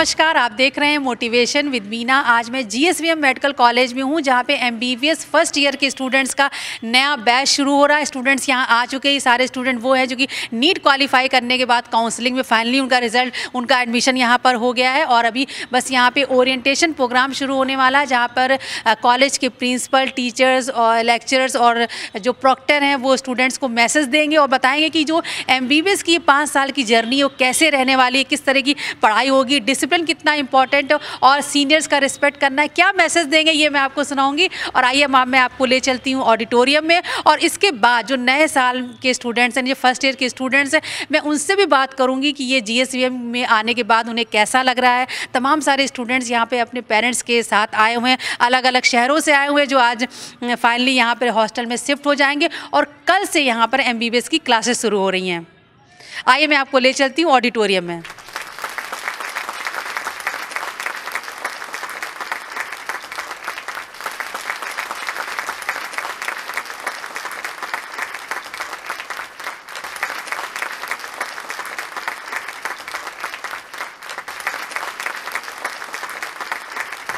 नमस्कार आप देख रहे हैं मोटिवेशन विद मीना आज मैं जीएसवीएम मेडिकल कॉलेज में हूँ जहाँ पे एमबीबीएस फर्स्ट ईयर के स्टूडेंट्स का नया बैच शुरू हो रहा है स्टूडेंट्स यहाँ आ चुके हैं सारे स्टूडेंट वो है जो कि नीट क्वालिफाई करने के बाद काउंसलिंग में फाइनली उनका रिजल्ट उनका एडमिशन यहाँ पर हो गया है और अभी बस यहाँ पर ओरिएटेशन प्रोग्राम शुरू होने वाला है जहाँ पर कॉलेज के प्रिंसिपल टीचर्स और लेक्चरर्स और जो प्रॉक्टर हैं वो स्टूडेंट्स को मैसेज देंगे और बताएंगे कि जो एम की पाँच साल की जर्नी वो कैसे रहने वाली है किस तरह की पढ़ाई होगी डिसिप्लिन डिसिप्लिन कितना इंपॉर्टेंट और सीनियर्स का रिस्पेक्ट करना है क्या मैसेज देंगे ये मैं आपको सुनाऊंगी और आइए मैम मैं आपको ले चलती हूँ ऑडिटोरियम में और इसके बाद जो नए साल के स्टूडेंट्स हैं जो फर्स्ट ईयर के स्टूडेंट्स हैं मैं उनसे भी बात करूँगी कि ये जी में आने के बाद उन्हें कैसा लग रहा है तमाम सारे स्टूडेंट्स यहाँ पर अपने पेरेंट्स के साथ आए हुए हैं अलग अलग शहरों से आए हुए हैं जो आज फाइनली यहाँ पर हॉस्टल में शिफ्ट हो जाएंगे और कल से यहाँ पर एम की क्लासेस शुरू हो रही हैं आइए मैं आपको ले चलती हूँ ऑडिटोरियम में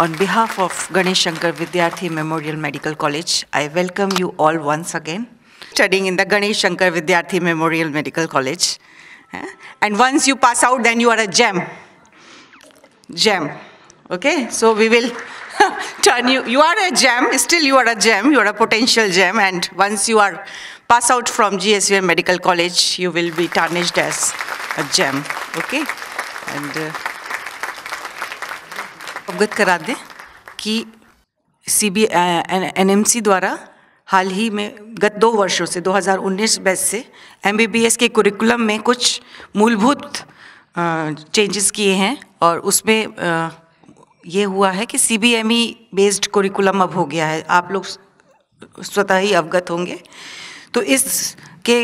On behalf of Ganesh Shankar Vidyarthi Memorial Medical College, I welcome you all once again studying in the Ganesh Shankar Vidyarthi Memorial Medical College. Eh? And once you pass out, then you are a gem. Gem. Okay? So we will turn you. You are a gem. Still you are a gem. You are a potential gem. And once you are pass out from GSUM Medical College, you will be tarnished as a gem. Okay? And... Uh, अवगत करा दें कि C B N द्वारा हाल ही में गत दो वर्षों से 2019 बैच से एमबीबीएस के कुरिकुलम में कुछ मूलभूत चेंजेस किए हैं और उसमें ये हुआ है कि C B M E based curriculum अब हो गया है आप लोग स्वतः ही अवगत होंगे तो इस के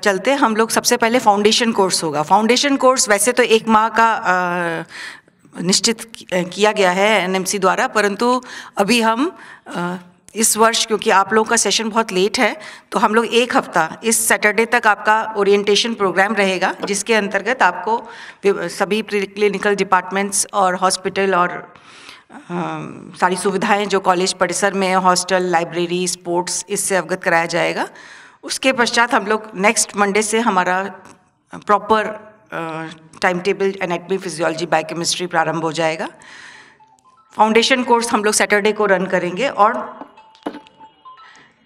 चलते हम लोग सबसे पहले फाउंडेशन कोर्स होगा फाउंडेशन कोर्स वैसे तो एक माह का निश्चित किया गया है एनएमसी द्वारा परंतु अभी हम इस वर्ष क्योंकि आप लोगों का सेशन बहुत लेट है तो हम लोग एक हफ्ता इस सैटरडे तक आपका ओरिएंटेशन प्रोग्राम रहेगा जिसके अंतर्गत आपको सभी क्लिनिकल डिपार्टमेंट्स और हॉस्पिटल और आ, सारी सुविधाएं जो कॉलेज परिसर में हॉस्टल लाइब्रेरी स्पोर्ट्स इससे अवगत कराया जाएगा उसके पश्चात हम लोग नेक्स्ट मंडे से हमारा proper time table anatomy physiology biochemistry प्रारंभ हो जाएगा फाउंडेशन कोर्स हम लोग सैटरडे को रन करेंगे और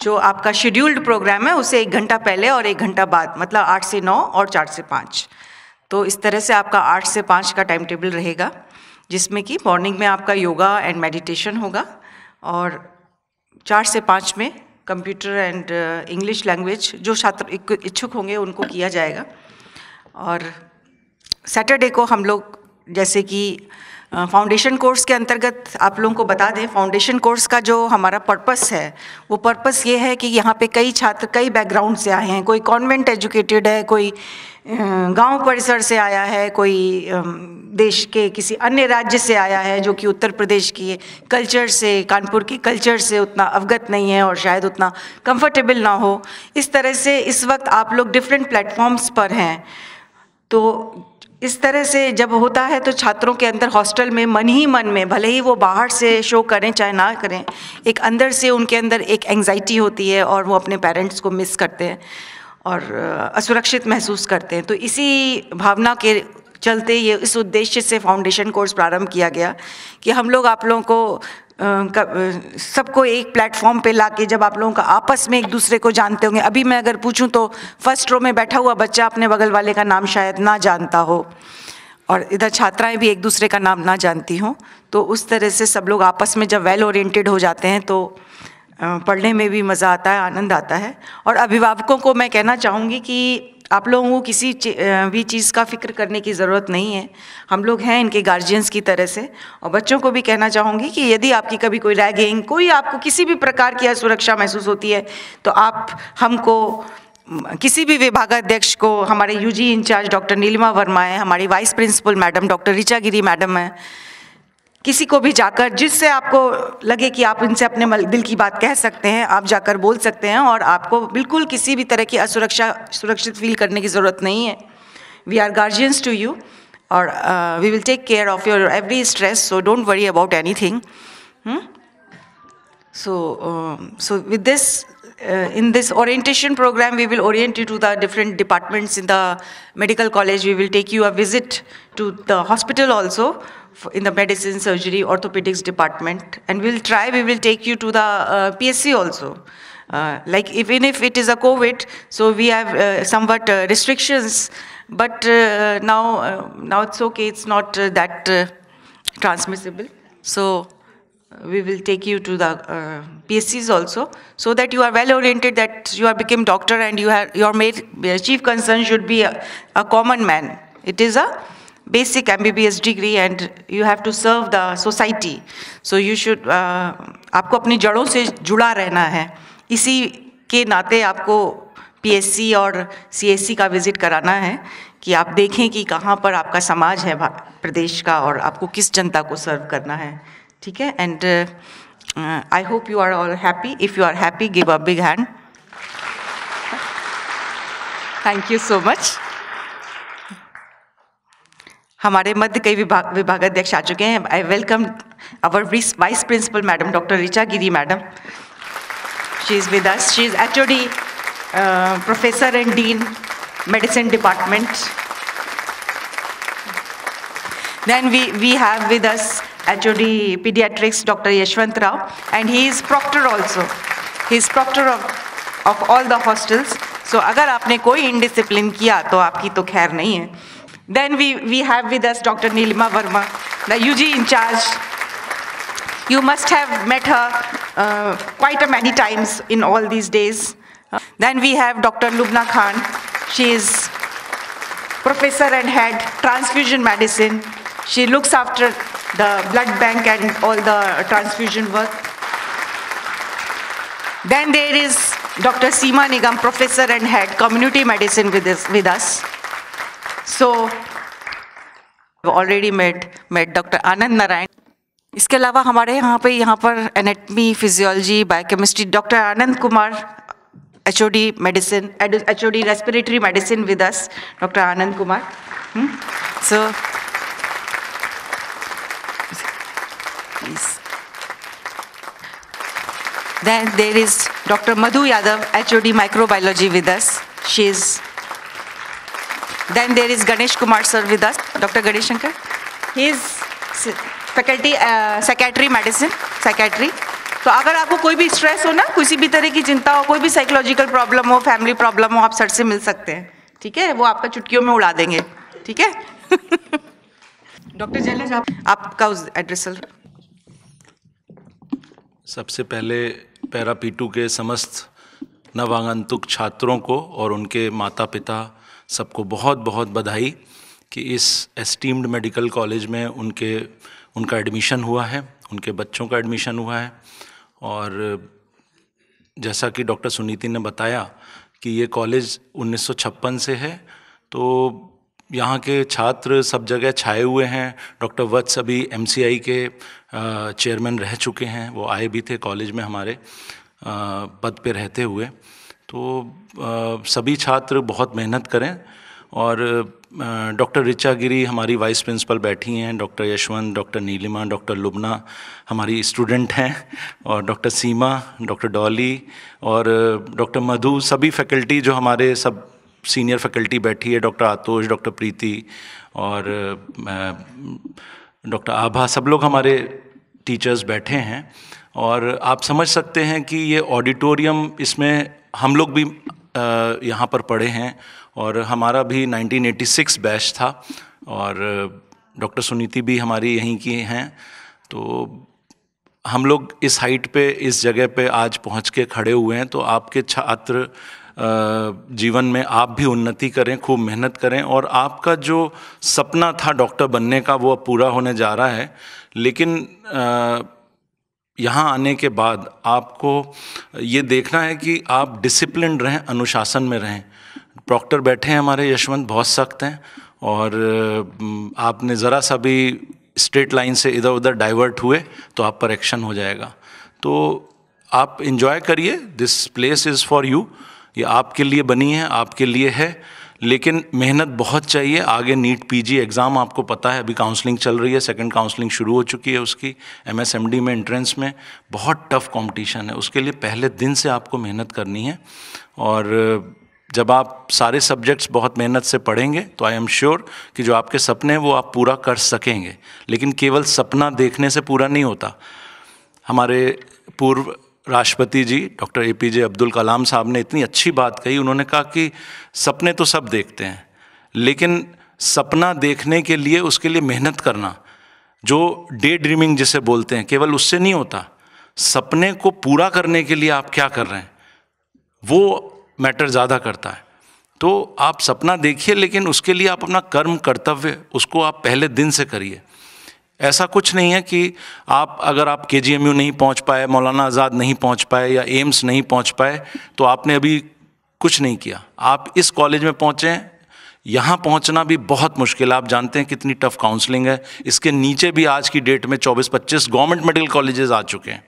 जो आपका शेड्यूल्ड प्रोग्राम है उसे एक घंटा पहले और एक घंटा बाद मतलब आठ से नौ और चार से पाँच तो इस तरह से आपका आठ से पाँच का टाइम टेबल रहेगा जिसमें कि मॉर्निंग में आपका योगा एंड मेडिटेशन होगा और चार से पाँच में कंप्यूटर एंड इंग्लिश लैंग्वेज जो छात्र इच्छुक होंगे उनको किया जाएगा और सैटरडे को हम लोग जैसे कि फाउंडेशन कोर्स के अंतर्गत आप लोगों को बता दें फाउंडेशन कोर्स का जो हमारा पर्पस है वो पर्पस ये है कि यहाँ पे कई छात्र कई बैकग्राउंड से आए हैं कोई कॉन्वेंट एजुकेटेड है कोई गांव परिसर से आया है कोई देश के किसी अन्य राज्य से आया है जो कि उत्तर प्रदेश की कल्चर से कानपुर की कल्चर से उतना अवगत नहीं है और शायद उतना कंफर्टेबल ना हो इस तरह से इस वक्त आप लोग डिफरेंट प्लेटफॉर्म्स पर हैं तो इस तरह से जब होता है तो छात्रों के अंदर हॉस्टल में मन ही मन में भले ही वो बाहर से शो करें चाहे ना करें एक अंदर से उनके अंदर एक एंगजाइटी होती है और वो अपने पेरेंट्स को मिस करते हैं और असुरक्षित महसूस करते हैं तो इसी भावना के चलते ये इस उद्देश्य से फाउंडेशन कोर्स प्रारंभ किया गया कि हम लोग आप लोगों को सबको एक प्लेटफॉर्म पे लाके जब आप लोगों का आपस में एक दूसरे को जानते होंगे अभी मैं अगर पूछूं तो फर्स्ट रो में बैठा हुआ बच्चा अपने बगल वाले का नाम शायद ना जानता हो और इधर छात्राएं भी एक दूसरे का नाम ना जानती हों तो उस तरह से सब लोग आपस में जब वेल ओरिएंटेड हो जाते हैं तो पढ़ने में भी मज़ा आता है आनंद आता है और अभिभावकों को मैं कहना चाहूँगी कि आप लोगों को किसी भी चीज़ का फ़िक्र करने की ज़रूरत नहीं है हम लोग हैं इनके गार्जियंस की तरह से और बच्चों को भी कहना चाहूँगी कि यदि आपकी कभी कोई रैगिंग कोई आपको किसी भी प्रकार की असुरक्षा महसूस होती है तो आप हमको किसी भी विभागाध्यक्ष को हमारे UG incharge doctor Neelima Verma है हमारी vice principal madam doctor Richa Giri madam है किसी को भी जाकर जिससे आपको लगे कि आप इनसे अपने दिल की बात कह सकते हैं आप जाकर बोल सकते हैं और आपको बिल्कुल किसी भी तरह की असुरक्षा सुरक्षित फील करने की ज़रूरत नहीं है we are guardians to you और we will take care of your every stress so don't worry about any thing so so with this in this orientation programme we will orient you to the different departments in the medical college we will take you a visit to the hospital also in the medicine, surgery, orthopedics department, and we'll try, we will take you to the uh, PSC also. Uh, like even if it is a COVID, so we have uh, somewhat uh, restrictions, but uh, now, uh, now it's okay, it's not that transmissible. So we will take you to the uh, PSCs also, so that you are well oriented, that you have become doctor and you have, your, main chief concern should be a, a common man. It is a basic MBBS degree and you have to serve the society. So you should, uh, आपको अपनी जड़ों से जुड़ा रहना है इसी के नाते आपको PSC और CSC का विज़िट कराना है कि आप देखें कि कहाँ पर आपका समाज है प्रदेश का और आपको किस जनता को सर्व करना है ठीक है and I hope you are all happy if you are happy give a big hand thank you so much हमारे मध्य कई विभाग विभागाध्यक्ष आ चुके हैं I welcome our vice principal madam doctor Richa Giri madam she is with us she is H professor and dean medicine department then we we have with us H O D paediatrics doctor Yashwant Rao and he is Procter also he is proctor of all the hostels so अगर आपने कोई indiscipline किया तो आपकी तो खैर नहीं है Then we, we have with us Dr. Nilima Verma, the UG in charge. You must have met her uh, quite a many times in all these days. Then we have Dr. Lubna Khan. She is professor and head transfusion medicine. She looks after the blood bank and all the transfusion work. Then there is Dr. Seema Nigam, professor and head community medicine with us. With us. So, I've already met met Dr. Anand Narayan. इसके अलावा हमारे यहाँ पे यहाँ पर anatomy physiology biochemistry doctor Anand Kumar H O D medicine H O D respiratory medicine with us doctor Anand Kumar so Then there is Dr. Madhu Yadav, HOD Microbiology with us. She is Then there is Ganesh Kumar sir with us, Dr. Ganesh Shankar. He is faculty uh, psychiatry medicine, psychiatry तो अगर आपको कोई भी stress हो ना किसी भी तरह की चिंता हो कोई भी साइकोलॉजिकल प्रॉब्लम हो फैमिली प्रॉब्लम हो आप सर से मिल सकते हैं ठीक है वो आपका चुटकियों में उड़ा देंगे ठीक है डॉक्टर जैलेज आप आपका उस एड्रेस सबसे पहले पैरापीटू के समस्त नवागंतुक छात्रों को और उनके माता पिता सबको बहुत बहुत बधाई कि इस एस्टीम्ड मेडिकल कॉलेज में उनके उनका एडमिशन हुआ है उनके बच्चों का एडमिशन हुआ है और जैसा कि डॉक्टर सुनीति ने बताया कि ये कॉलेज 1956 से है तो यहाँ के छात्र सब जगह छाए हुए हैं डॉक्टर वत्स अभी एम के चेयरमैन रह चुके हैं वो आए भी थे कॉलेज में हमारे पद पे रहते हुए तो आ, सभी छात्र बहुत मेहनत करें और डॉक्टर रिचा गिरी हमारी वाइस प्रिंसिपल बैठी हैं doctor Yashwant doctor Neelima doctor Lubna हमारी स्टूडेंट हैं और डॉक्टर सीमा डॉक्टर डॉली और डॉक्टर मधु सभी फैकल्टी जो हमारे सब सीनियर फैकल्टी बैठी है डॉक्टर आतोष डॉक्टर प्रीति और डॉक्टर आभा सब लोग हमारे टीचर्स बैठे हैं और आप समझ सकते हैं कि ये ऑडिटोरियम इसमें हम लोग भी यहाँ पर पढ़े हैं और हमारा भी 1986 बैच था और डॉक्टर सुनीति भी हमारी यहीं की हैं तो हम लोग इस हाइट पे इस जगह पे आज पहुँच के खड़े हुए हैं तो आपके छात्र जीवन में आप भी उन्नति करें खूब मेहनत करें और आपका जो सपना था डॉक्टर बनने का वो अब पूरा होने जा रहा है लेकिन यहाँ आने के बाद आपको ये देखना है कि आप डिसिप्लिन रहें अनुशासन में रहें प्रॉक्टर बैठे हैं हमारे यशवंत बहुत सख्त हैं और आपने ज़रा सा भी स्ट्रेट लाइन से इधर उधर डाइवर्ट हुए तो आप पर एक्शन हो जाएगा तो आप इन्जॉय करिए this place is for you ये आपके लिए बनी है आपके लिए है लेकिन मेहनत बहुत चाहिए आगे नीट पीजी एग्ज़ाम आपको पता है अभी काउंसलिंग चल रही है सेकंड काउंसलिंग शुरू हो चुकी है उसकी एमएसएमडी में एंट्रेंस में बहुत टफ कंपटीशन है उसके लिए पहले दिन से आपको मेहनत करनी है और जब आप सारे सब्जेक्ट्स बहुत मेहनत से पढ़ेंगे तो आई एम श्योर कि जो आपके सपने हैं वो आप पूरा कर सकेंगे लेकिन केवल सपना देखने से पूरा नहीं होता हमारे पूर्व राष्ट्रपति ji doctor A P J Abdul Kalam साहब ने इतनी अच्छी बात कही उन्होंने कहा कि सपने तो सब देखते हैं लेकिन सपना देखने के लिए उसके लिए मेहनत करना जो डे ड्रीमिंग जिसे बोलते हैं केवल उससे नहीं होता सपने को पूरा करने के लिए आप क्या कर रहे हैं वो मैटर ज़्यादा करता है तो आप सपना देखिए लेकिन उसके लिए आप अपना कर्म कर्तव्य उसको आप पहले दिन से करिए ऐसा कुछ नहीं है कि आप अगर आप के नहीं पहुंच पाए मौलाना आज़ाद नहीं पहुंच पाए या एम्स नहीं पहुंच पाए तो आपने अभी कुछ नहीं किया आप इस कॉलेज में पहुँचें यहाँ पहुँचना भी बहुत मुश्किल है आप जानते हैं कितनी टफ काउंसलिंग है इसके नीचे भी आज की डेट में 24-25 गवर्नमेंट मेडिकल कॉलेजेस आ चुके हैं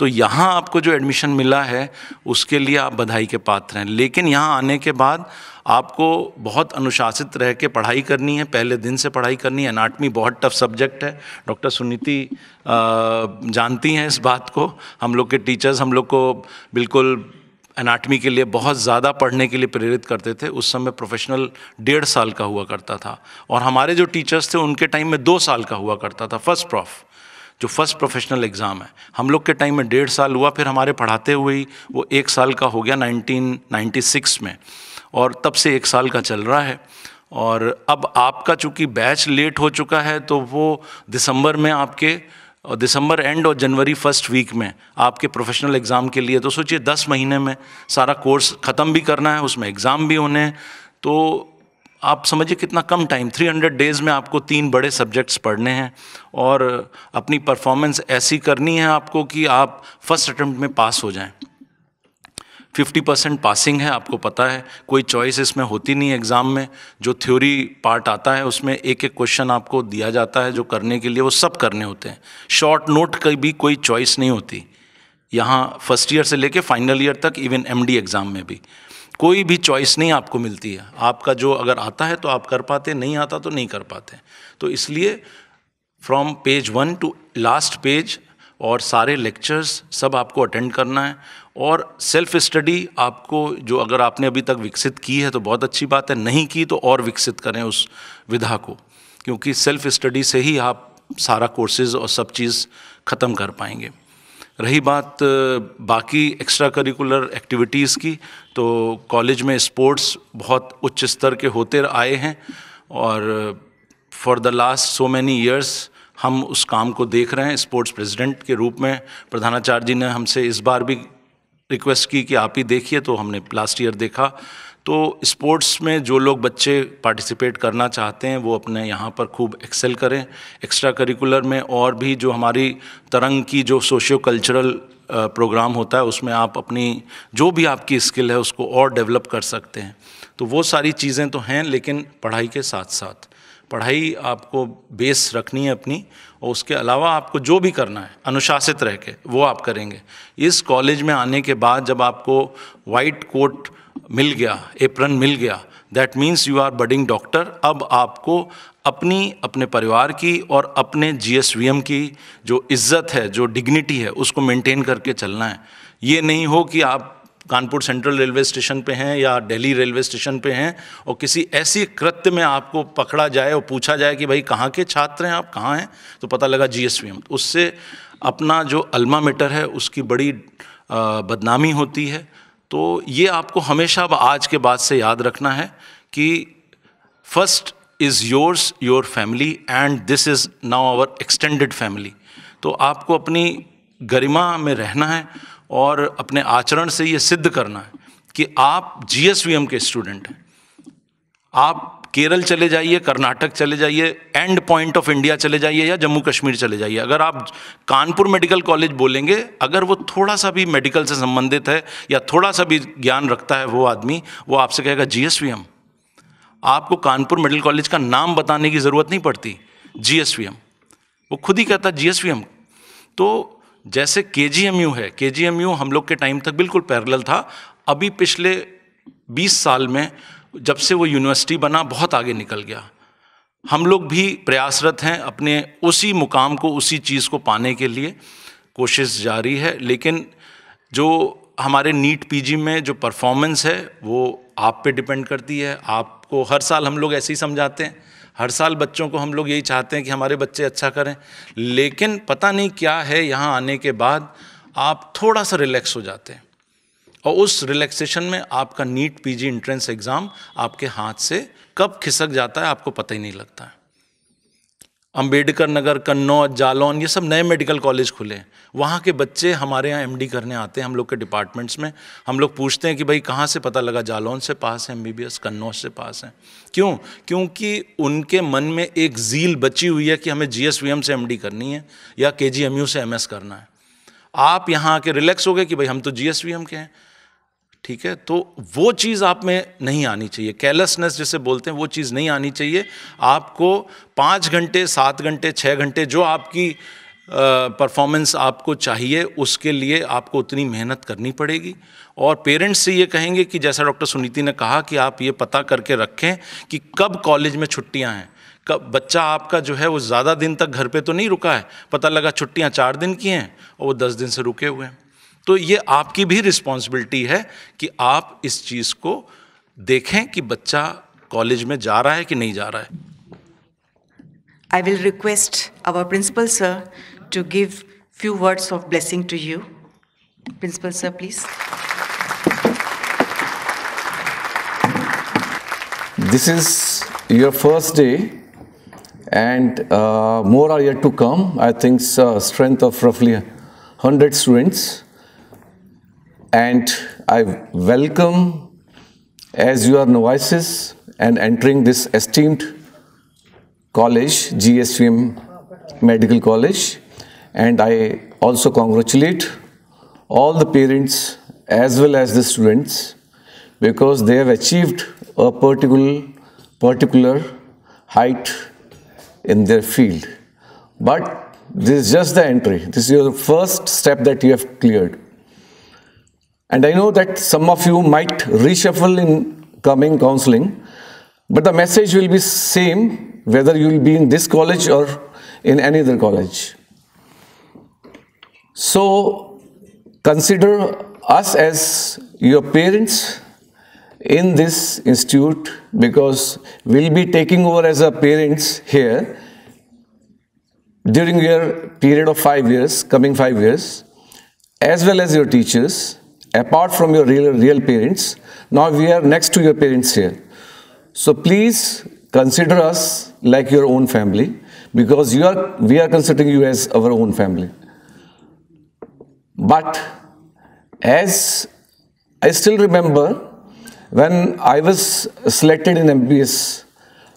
तो यहाँ आपको जो एडमिशन मिला है उसके लिए आप बधाई के पात्र हैं लेकिन यहाँ आने के बाद आपको बहुत अनुशासित रह के पढ़ाई करनी है पहले दिन से पढ़ाई करनी है अनाटमी बहुत टफ सब्जेक्ट है डॉक्टर सुनीति जानती हैं इस बात को हम लोग के टीचर्स हम लोग को बिल्कुल एनाटमी के लिए बहुत ज़्यादा पढ़ने के लिए प्रेरित करते थे उस समय प्रोफेशनल डेढ़ साल का हुआ करता था और हमारे जो टीचर्स थे उनके टाइम में दो साल का हुआ करता था फर्स्ट प्रॉफ जो फर्स्ट प्रोफेशनल एग्ज़ाम है हम लोग के टाइम में डेढ़ साल हुआ फिर हमारे पढ़ाते हुए ही वो एक साल का हो गया 1996 में और तब से एक साल का चल रहा है और अब आपका चूँकि बैच लेट हो चुका है तो वो दिसंबर में आपके और दिसंबर एंड और जनवरी फर्स्ट वीक में आपके प्रोफेशनल एग्ज़ाम के लिए तो सोचिए दस महीने में सारा कोर्स ख़त्म भी करना है उसमें एग्ज़ाम भी होने हैं तो आप समझिए कितना कम टाइम 300 डेज़ में आपको तीन बड़े सब्जेक्ट्स पढ़ने हैं और अपनी परफॉर्मेंस ऐसी करनी है आपको कि आप फर्स्ट अटैम्प्ट में पास हो जाएं 50 परसेंट पासिंग है आपको पता है कोई चॉइस इसमें होती नहीं एग्ज़ाम में जो थ्योरी पार्ट आता है उसमें एक एक क्वेश्चन आपको दिया जाता है जो करने के लिए वो सब करने होते हैं शॉर्ट नोट की भी कोई चॉइस नहीं होती यहाँ फर्स्ट ईयर से लेके फाइनल ईयर तक इवन एमडी एग्ज़ाम में भी कोई भी चॉइस नहीं आपको मिलती है आपका जो अगर आता है तो आप कर पाते नहीं आता तो नहीं कर पाते तो इसलिए from page one to last page और सारे लेक्चर्स सब आपको अटेंड करना है और सेल्फ स्टडी आपको जो अगर आपने अभी तक विकसित की है तो बहुत अच्छी बात है नहीं की तो और विकसित करें उस विधा को क्योंकि सेल्फ स्टडी से ही आप सारा कोर्सेज और सब चीज़ ख़त्म कर पाएंगे रही बात बाकी एक्स्ट्रा करिकुलर एक्टिविटीज़ की तो कॉलेज में स्पोर्ट्स बहुत उच्च स्तर के होते आए हैं और for the last so many years हम उस काम को देख रहे हैं स्पोर्ट्स प्रेसिडेंट के रूप में प्रधानाचार्य जी ने हमसे इस बार भी रिक्वेस्ट की कि आप ही देखिए तो हमने लास्ट ईयर देखा तो स्पोर्ट्स में जो लोग बच्चे पार्टिसिपेट करना चाहते हैं वो अपने यहाँ पर खूब एक्सेल करें एक्स्ट्रा करिकुलर में और भी जो हमारी तरंग की जो सोशियो कल्चरल प्रोग्राम होता है उसमें आप अपनी जो भी आपकी स्किल है उसको और डेवलप कर सकते हैं तो वो सारी चीज़ें तो हैं लेकिन पढ़ाई के साथ साथ पढ़ाई आपको बेस रखनी है अपनी और उसके अलावा आपको जो भी करना है अनुशासित रह के वो आप करेंगे इस कॉलेज में आने के बाद जब आपको वाइट कोट मिल गया एप्रन मिल गया that means you are budding doctor अब आपको अपनी अपने परिवार की और अपने जी की जो इज्जत है जो डिग्निटी है उसको मेंटेन करके चलना है ये नहीं हो कि आप कानपुर सेंट्रल रेलवे स्टेशन पे हैं या दिल्ली रेलवे स्टेशन पे हैं और किसी ऐसी कृत्य में आपको पकड़ा जाए और पूछा जाए कि भाई कहाँ के छात्र हैं आप कहाँ हैं तो पता लगा जीएसवीएम तो उससे अपना जो अल्मा मेटर है उसकी बड़ी बदनामी होती है तो ये आपको हमेशा अब आज के बाद से याद रखना है कि first is yours your family and this is now our extended family तो आपको अपनी गरिमा में रहना है और अपने आचरण से ये सिद्ध करना है कि आप जी के स्टूडेंट हैं आप केरल चले जाइए कर्नाटक चले जाइए एंड पॉइंट ऑफ इंडिया चले जाइए या जम्मू कश्मीर चले जाइए अगर आप कानपुर मेडिकल कॉलेज बोलेंगे अगर वो थोड़ा सा भी मेडिकल से संबंधित है या थोड़ा सा भी ज्ञान रखता है वो आदमी वो आपसे कहेगा जी आपको कानपुर मेडिकल कॉलेज का नाम बताने की ज़रूरत नहीं पड़ती जी वो खुद ही कहता जी तो जैसे के है के हम लोग के टाइम तक बिल्कुल पैरल था अभी पिछले 20 साल में जब से वो यूनिवर्सिटी बना बहुत आगे निकल गया हम लोग भी प्रयासरत हैं अपने उसी मुकाम को उसी चीज़ को पाने के लिए कोशिश जारी है लेकिन जो हमारे नीट पीजी में जो परफॉर्मेंस है वो आप पे डिपेंड करती है आपको हर साल हम लोग ऐसे ही समझाते हैं हर साल बच्चों को हम लोग यही चाहते हैं कि हमारे बच्चे अच्छा करें लेकिन पता नहीं क्या है यहाँ आने के बाद आप थोड़ा सा रिलैक्स हो जाते हैं और उस रिलैक्सेशन में आपका नीट पीजी एंट्रेंस एग्ज़ाम आपके हाथ से कब खिसक जाता है आपको पता ही नहीं लगता है अम्बेडकर नगर कन्नौज जालौन ये सब नए मेडिकल कॉलेज खुले हैं वहाँ के बच्चे हमारे यहाँ एम करने आते हैं हम लोग के डिपार्टमेंट्स में हम लोग पूछते हैं कि भाई कहाँ से पता लगा जालौन से पास है एम कन्नौज से पास है क्यों क्योंकि उनके मन में एक झील बची हुई है कि हमें जीएसवीएम से एम करनी है या के से एमएस करना है आप यहाँ आके रिलैक्स हो गए कि भाई हम तो जी के हैं ठीक है तो वो चीज़ आप में नहीं आनी चाहिए केयरलेसनेस जिसे बोलते हैं वो चीज़ नहीं आनी चाहिए आपको पाँच घंटे सात घंटे छः घंटे जो आपकी परफॉर्मेंस आपको चाहिए उसके लिए आपको उतनी मेहनत करनी पड़ेगी और पेरेंट्स से ये कहेंगे कि जैसा डॉक्टर सुनीति ने कहा कि आप ये पता करके रखें कि कब कॉलेज में छुट्टियां हैं कब बच्चा आपका जो है वो ज़्यादा दिन तक घर पे तो नहीं रुका है पता लगा छुट्टियां चार दिन की हैं और वो दस दिन से रुके हुए हैं तो ये आपकी भी रिस्पॉन्सिबिलिटी है कि आप इस चीज़ को देखें कि बच्चा कॉलेज में जा रहा है कि नहीं जा रहा है I will request our principal sir to give few words of blessing to you principal sir please this is your first day and more are you to come I think strength of रफली hundred students and I welcome as you are novices and entering this esteemed college, GSVM Medical College. And I also congratulate all the parents as well as the students because they have achieved a particular, particular height in their field. But this is just the entry. This is your first step that you have cleared. And I know that some of you might reshuffle in coming counseling, but the message will be same whether you will be in this college or in any other college. So consider us as your parents in this institute because we'll be taking over as a parents here during your period of five years, coming five years, as well as your teachers apart from your real, real parents. Now we are next to your parents here. So please consider us like your own family because you are, we are considering you as our own family. But as I still remember when I was selected in MBS,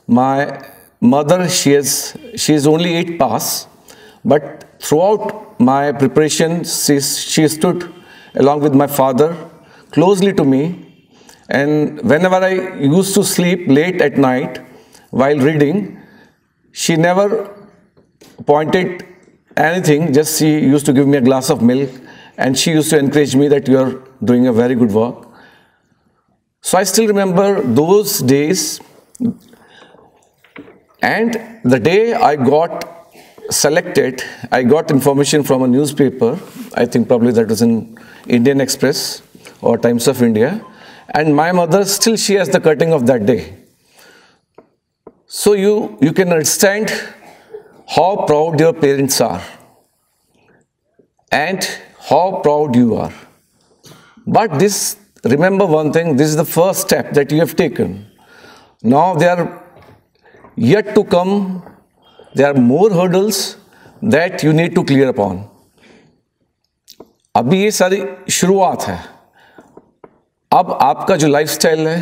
my mother, she has, she is only eight pass, but throughout my preparation, she, she stood along with my father closely to me and whenever I used to sleep late at night while reading, she never pointed anything, just she used to give me a glass of milk and she used to encourage me that you are doing a very good work. So I still remember those days and the day I got selected, I got information from a newspaper, I think probably that was in Indian Express or Times of India. And my mother, still she has the cutting of that day. So you, you can understand how proud your parents are and how proud you are. But this, remember one thing, this is the first step that you have taken. Now there are yet to come, there are more hurdles that you need to clear upon. अभी ये सारी शुरुआत है अब आपका जो lifestyle है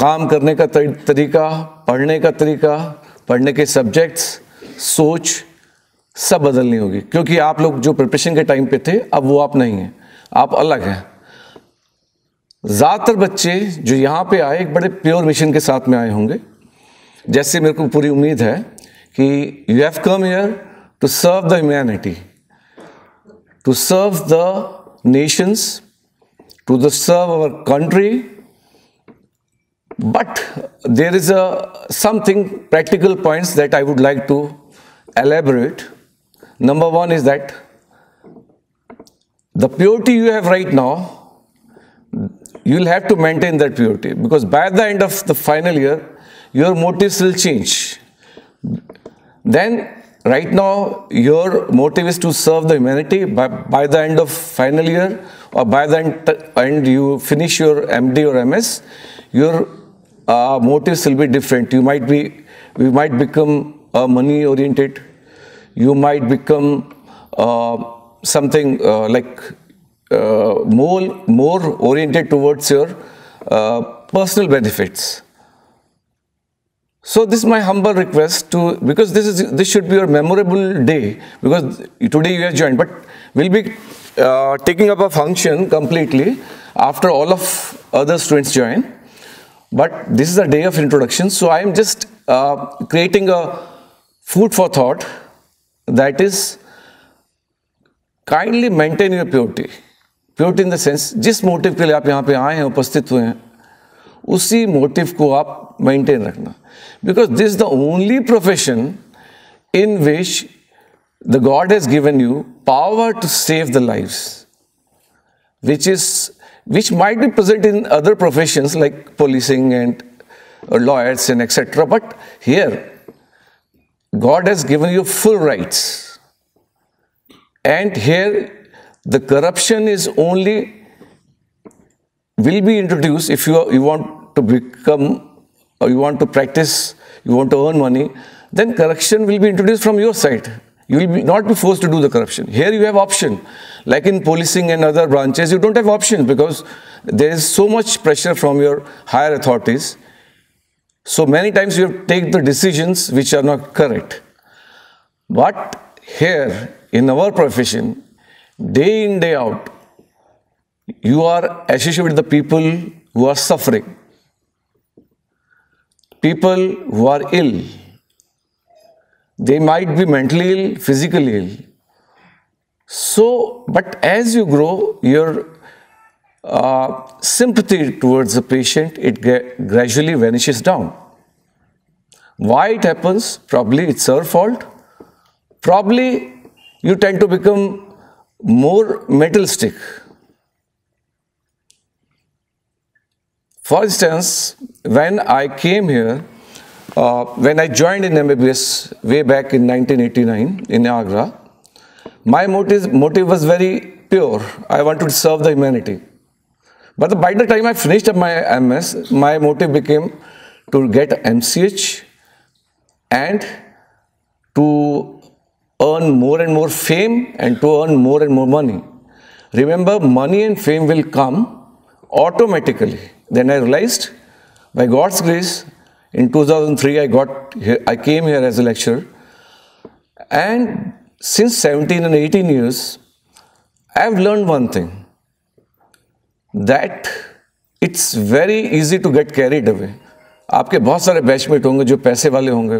काम करने का तरीका पढ़ने का तरीका पढ़ने के सब्जेक्ट्स सोच सब बदलनी होगी क्योंकि आप लोग जो प्रिपरेशन के टाइम पे थे अब वो आप नहीं हैं आप अलग हैं ज़्यादातर बच्चे जो यहाँ पे आए एक बड़े प्योर मिशन के साथ में आए होंगे जैसे मेरे को पूरी उम्मीद है कि you have come here to serve the humanity to serve the nations, to serve our country. But there is a something practical points that I would like to elaborate. Number one is that the purity you have right now, you will have to maintain that purity because by the end of the final year, your motives will change. Then Right now, your motive is to serve the humanity. By, by the end of final year, or by the end, end you finish your MD or MS, your uh, motives will be different. You might be, you might become uh, money oriented. You might become uh, something uh, like uh, more more oriented towards your uh, personal benefits. So this is my humble request to because this is this should be your memorable day because today you have joined but we'll be uh, taking up a function completely after all of other students join but this is a day of introduction so I am just uh, creating a food for thought that kindly maintain your purity purity in the sense just motive के लिए आप यहाँ पे आए हैं उपस्थित हुए हैं usi motive ko आप maintain rakhna because this is the only profession in which the god has given you power to save the lives which is which might be present in other professions like policing and uh, lawyers and etc but here god has given you full rights and here the corruption is only will be introduced if you, you want to become or you want to practice, you want to earn money, then corruption will be introduced from your side. You will be not be forced to do the corruption. Here you have option. Like in policing and other branches, you don't have option because there is so much pressure from your higher authorities. So many times you have to take the decisions which are not correct. But here in our profession, day in, day out, you are associated with the people who are suffering people who are ill. They might be mentally ill, physically ill. So, but as you grow, your uh, sympathy towards the patient, it gradually vanishes down. Why it happens? Probably it's our fault. Probably you tend to become more metal stick For instance, when I came here, uh, when I joined in MBBS way back in 1989 in Agra, my motive, motive was very pure. I wanted to serve the humanity. But by the time I finished up my MS, my motive became to get MCH and to earn more and more fame and to earn more and more money. Remember, money and fame will come automatically. Then I realized by God's grace, in 2003 I got here, I came here as a lecturer and since 17 and 18 years, I have learned one thing that it's very easy to get carried away आपके बहुत सारे batchmate होंगे जो पैसे वाले होंगे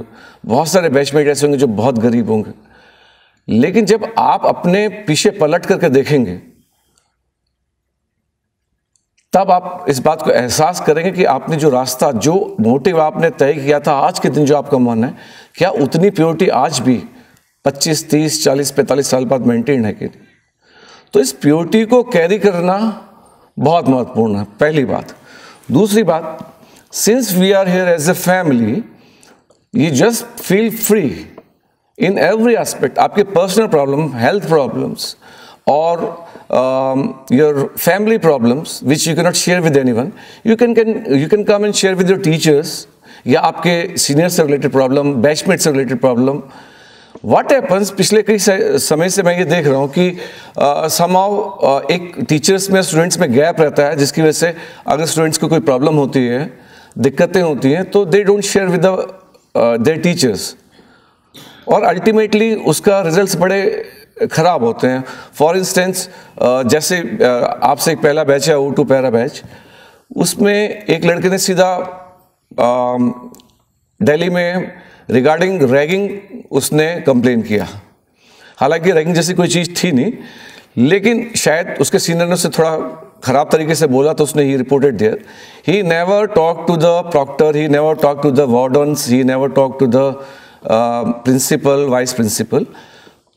बहुत सारे बैचमेट ऐसे होंगे जो बहुत गरीब होंगे लेकिन जब आप अपने पीछे पलट करके देखेंगे तब आप इस बात को एहसास करेंगे कि आपने जो रास्ता जो मोटिव आपने तय किया था आज के दिन जो आपका मन है क्या उतनी प्योरिटी आज भी 25, 30, 40, 45 साल बाद मेंटेन है कि तो इस प्योरिटी को कैरी करना बहुत महत्वपूर्ण है पहली बात दूसरी बात since we are here as a family you just feel free in every aspect आपके पर्सनल प्रॉब्लम हेल्थ प्रॉब्लम्स और um, your family problems which you cannot share with anyone you can, can you can come and share with your teachers या आपके senior से related problem batchmate से related problem what happens पिछले कई समय से मैं ये देख रहा हूँ कि समाव uh, uh, एक टीचर्स में स्टूडेंट्स में गैप रहता है जिसकी वजह से अगर स्टूडेंट्स को कोई प्रॉब्लम होती है दिक्कतें होती हैं तो they don't share with their teachers और अल्टीमेटली उसका रिजल्ट्स बड़े ख़राब होते हैं फॉर इंस्टेंस जैसे आपसे एक पहला बैच है ओ टू पहला बैच उसमें एक लड़के ने सीधा दिल्ली में रिगार्डिंग रैगिंग उसने कंप्लेन किया हालांकि रैगिंग जैसी कोई चीज़ थी नहीं लेकिन शायद उसके सीनियर ने उससे थोड़ा ख़राब तरीके से बोला तो उसने ही reported there he never talk to the proctor he never talk to the wardens he never talk to the principal vice principal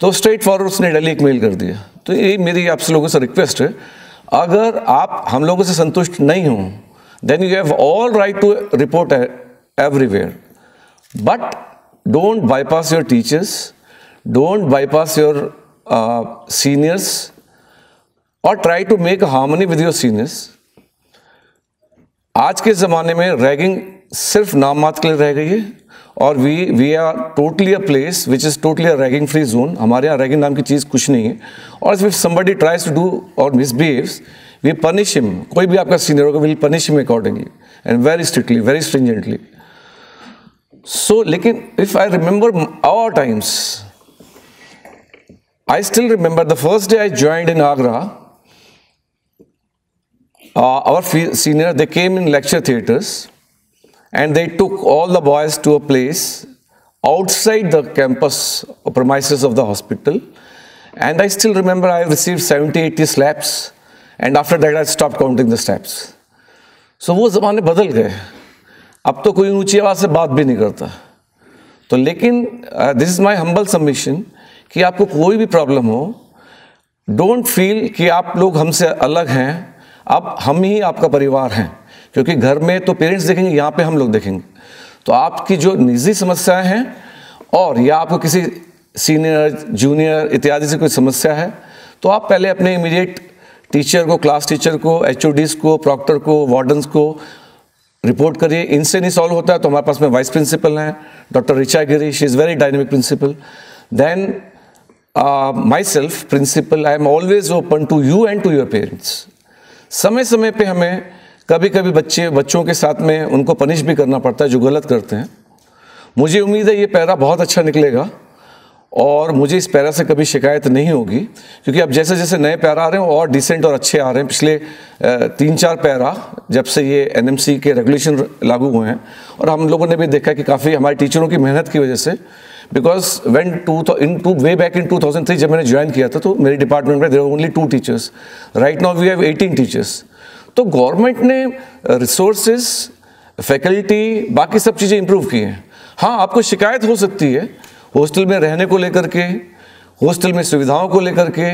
तो स्ट्रेट फॉरवर्ड उसने डेली एक मेल कर दिया तो ये मेरी आपसे लोगों से रिक्वेस्ट है अगर आप हम लोगों से संतुष्ट नहीं हो then you have all right to report everywhere but don't bypass your teachers don't bypass your seniors और try to make harmony with your seniors आज के ज़माने में रैगिंग सिर्फ नाम मात के लिए रह गई है और we we are totally a place which is totally a ragging free zone हमारे यहाँ रैगिंग नाम की चीज़ कुछ नहीं है और if somebody tries to do और मिसबिहेव्स वी पनिश हिम कोई भी आपका सीनियर होगा will punish him accordingly and very strictly very stringently so लेकिन if I remember our times I still remember the first day I joined in Agra our senior they came in lecture theatres and they took all the boys to a place outside the campus premises of the hospital. And I still remember I received 70, 80 slaps. And after that, I stopped counting the slaps. So वो ज़माने बदल गए अब तो कोई ऊंची आवाज़ से बात भी नहीं करता तो लेकिन this is my humble submission ki aapko koi bhi problem ho don't feel कि आप लोग हमसे अलग हैं आप हम ही आपका परिवार हैं क्योंकि घर में तो पेरेंट्स देखेंगे यहाँ पे हम लोग देखेंगे तो आपकी जो निजी समस्याएं हैं और या आपको किसी सीनियर जूनियर इत्यादि से कोई समस्या है तो आप पहले अपने इमीडिएट टीचर को क्लास टीचर को एच को प्रॉक्टर को वार्डन्स को रिपोर्ट करिए इनसे नहीं सॉल्व होता है तो हमारे पास में वाइस प्रिंसिपल हैं doctor Richa Giri she is very dynamic principal then myself principal I am always open to you and to your parents समय समय पे हमें कभी कभी बच्चे बच्चों के साथ में उनको पनिश भी करना पड़ता है जो गलत करते हैं मुझे उम्मीद है ये पैरा बहुत अच्छा निकलेगा और मुझे इस पैरा से कभी शिकायत नहीं होगी क्योंकि अब जैसे जैसे नए पैरा आ रहे हैं और डिसेंट और अच्छे आ रहे हैं पिछले तीन चार पैरा जब से ये एन के रेगुलेशन लागू हुए हैं और हम लोगों ने भी देखा कि काफ़ी हमारे टीचरों की मेहनत की वजह से because when two in two way back in 2003 जब मैंने ज्वाइन किया था तो मेरे डिपार्टमेंट में there only two teachers right now we have eighteen teachers तो गवर्नमेंट ने रिसोर्सेस फैकल्टी बाकी सब चीज़ें इम्प्रूव की हैं हाँ आपको शिकायत हो सकती है हॉस्टल में रहने को लेकर के हॉस्टल में सुविधाओं को लेकर के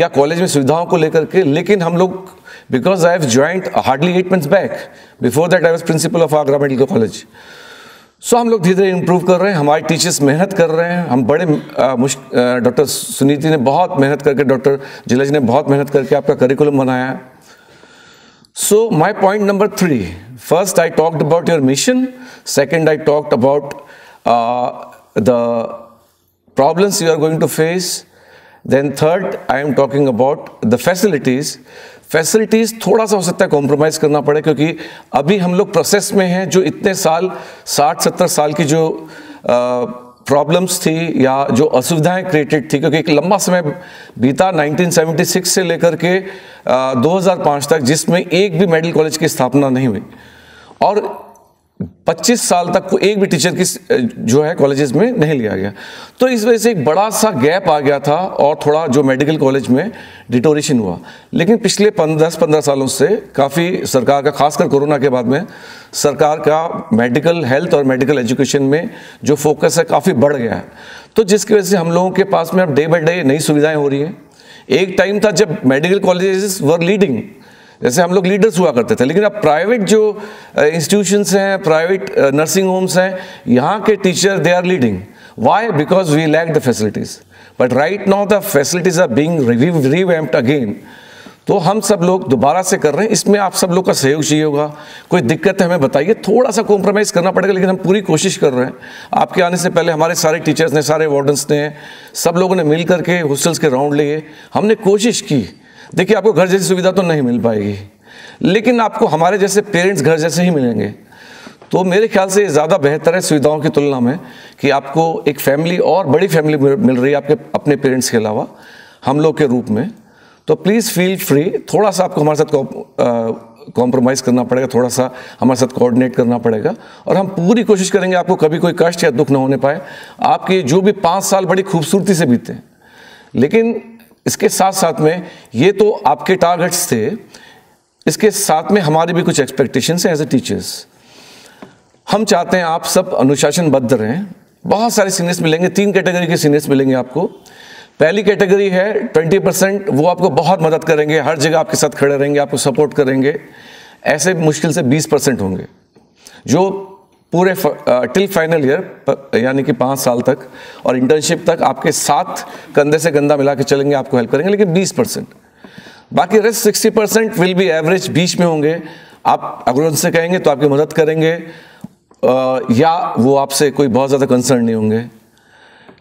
या कॉलेज में सुविधाओं को लेकर के लेकिन हम लोग because I have joined hardly eight months back before that I was principal of Agra medical college so हम लोग धीरे धीरे इम्प्रूव कर रहे हैं हमारे टीचर्स मेहनत कर रहे हैं हम बड़े डॉक्टर सुनीति ने बहुत मेहनत करके डॉक्टर जिलाजी ने बहुत मेहनत करके आपका करिकुलम बनाया है So my point number 3 first I talked about your mission, second I talked about uh, the problems you are going to face, then third I am talking about the facilities. Facilities थोड़ा सा हो सकता है compromise करना पड़े क्योंकि अभी हम लोग प्रोसेस में हैं जो इतने साल 60-70 साल की जो आ, प्रॉब्लम्स थी या जो असुविधाएं क्रिएटेड थी क्योंकि एक लंबा समय बीता 1976 से लेकर के 2005 तक जिसमें एक भी मेडिकल कॉलेज की स्थापना नहीं हुई और 25 साल तक को एक भी टीचर की जो है कॉलेजेस में नहीं लिया गया तो इस वजह से एक बड़ा सा गैप आ गया था और थोड़ा जो मेडिकल कॉलेज में डिटोरेशन हुआ लेकिन पिछले पंद्रह दस पंद्रह सालों से काफ़ी सरकार का खासकर कोरोना के बाद में सरकार का मेडिकल हेल्थ और मेडिकल एजुकेशन में जो फोकस है काफ़ी बढ़ गया है तो जिसकी वजह से हम लोगों के पास में अब डे बाई डे नई सुविधाएँ हो रही हैं एक टाइम था जब मेडिकल कॉलेज वर लीडिंग जैसे हम लोग लीडर्स हुआ करते थे लेकिन अब प्राइवेट जो इंस्टीट्यूशंस uh, हैं प्राइवेट नर्सिंग होम्स हैं यहाँ के teacher they are leading why because we lack the facilities but right now the facilities are being revamped again तो हम सब लोग दोबारा से कर रहे हैं इसमें आप सब लोग का सहयोग चाहिए होगा कोई दिक्कत है हमें बताइए थोड़ा सा कॉम्प्रोमाइज करना पड़ेगा लेकिन हम पूरी कोशिश कर रहे हैं आपके आने से पहले हमारे सारे टीचर्स ने सारे वार्डन्स ने सब लोगों ने मिल करके हॉस्टल्स के राउंड लिए हमने कोशिश की देखिए आपको घर जैसी सुविधा तो नहीं मिल पाएगी लेकिन आपको हमारे जैसे पेरेंट्स घर जैसे ही मिलेंगे तो मेरे ख्याल से ज़्यादा बेहतर है सुविधाओं की तुलना में कि आपको एक फैमिली और बड़ी फैमिली मिल रही है आपके अपने पेरेंट्स के अलावा हम लोग के रूप में तो प्लीज़ फील फ्री थोड़ा सा आपको हमारे साथ कॉम्प्रोमाइज़ करना पड़ेगा थोड़ा सा हमारे साथ कोऑर्डिनेट करना पड़ेगा और हम पूरी कोशिश करेंगे आपको कभी कोई कष्ट या दुख ना होने पाए आपके जो भी पाँच साल बड़ी खूबसूरती से बीते लेकिन इसके साथ साथ में ये तो आपके टारगेट्स थे इसके साथ में हमारी भी कुछ एक्सपेक्टेशन हैं एज ए टीचर्स हम चाहते हैं आप सब अनुशासनबद्ध रहें बहुत सारे सीनियर्स मिलेंगे तीन कैटेगरी के सीनियर्स मिलेंगे आपको पहली कैटेगरी है 20 परसेंट वो आपको बहुत मदद करेंगे हर जगह आपके साथ खड़े रहेंगे आपको सपोर्ट करेंगे ऐसे मुश्किल से 20 परसेंट होंगे जो पूरे टिल फाइनल ईयर यानी कि पाँच साल तक और इंटर्नशिप तक आपके साथ कंधे से कंधा मिला के चलेंगे आपको हेल्प करेंगे लेकिन 20 परसेंट बाकी rest 60 percent will be average बीच में होंगे आप अगर उनसे कहेंगे तो आपकी मदद करेंगे या वो आपसे कोई बहुत ज़्यादा कंसर्न नहीं होंगे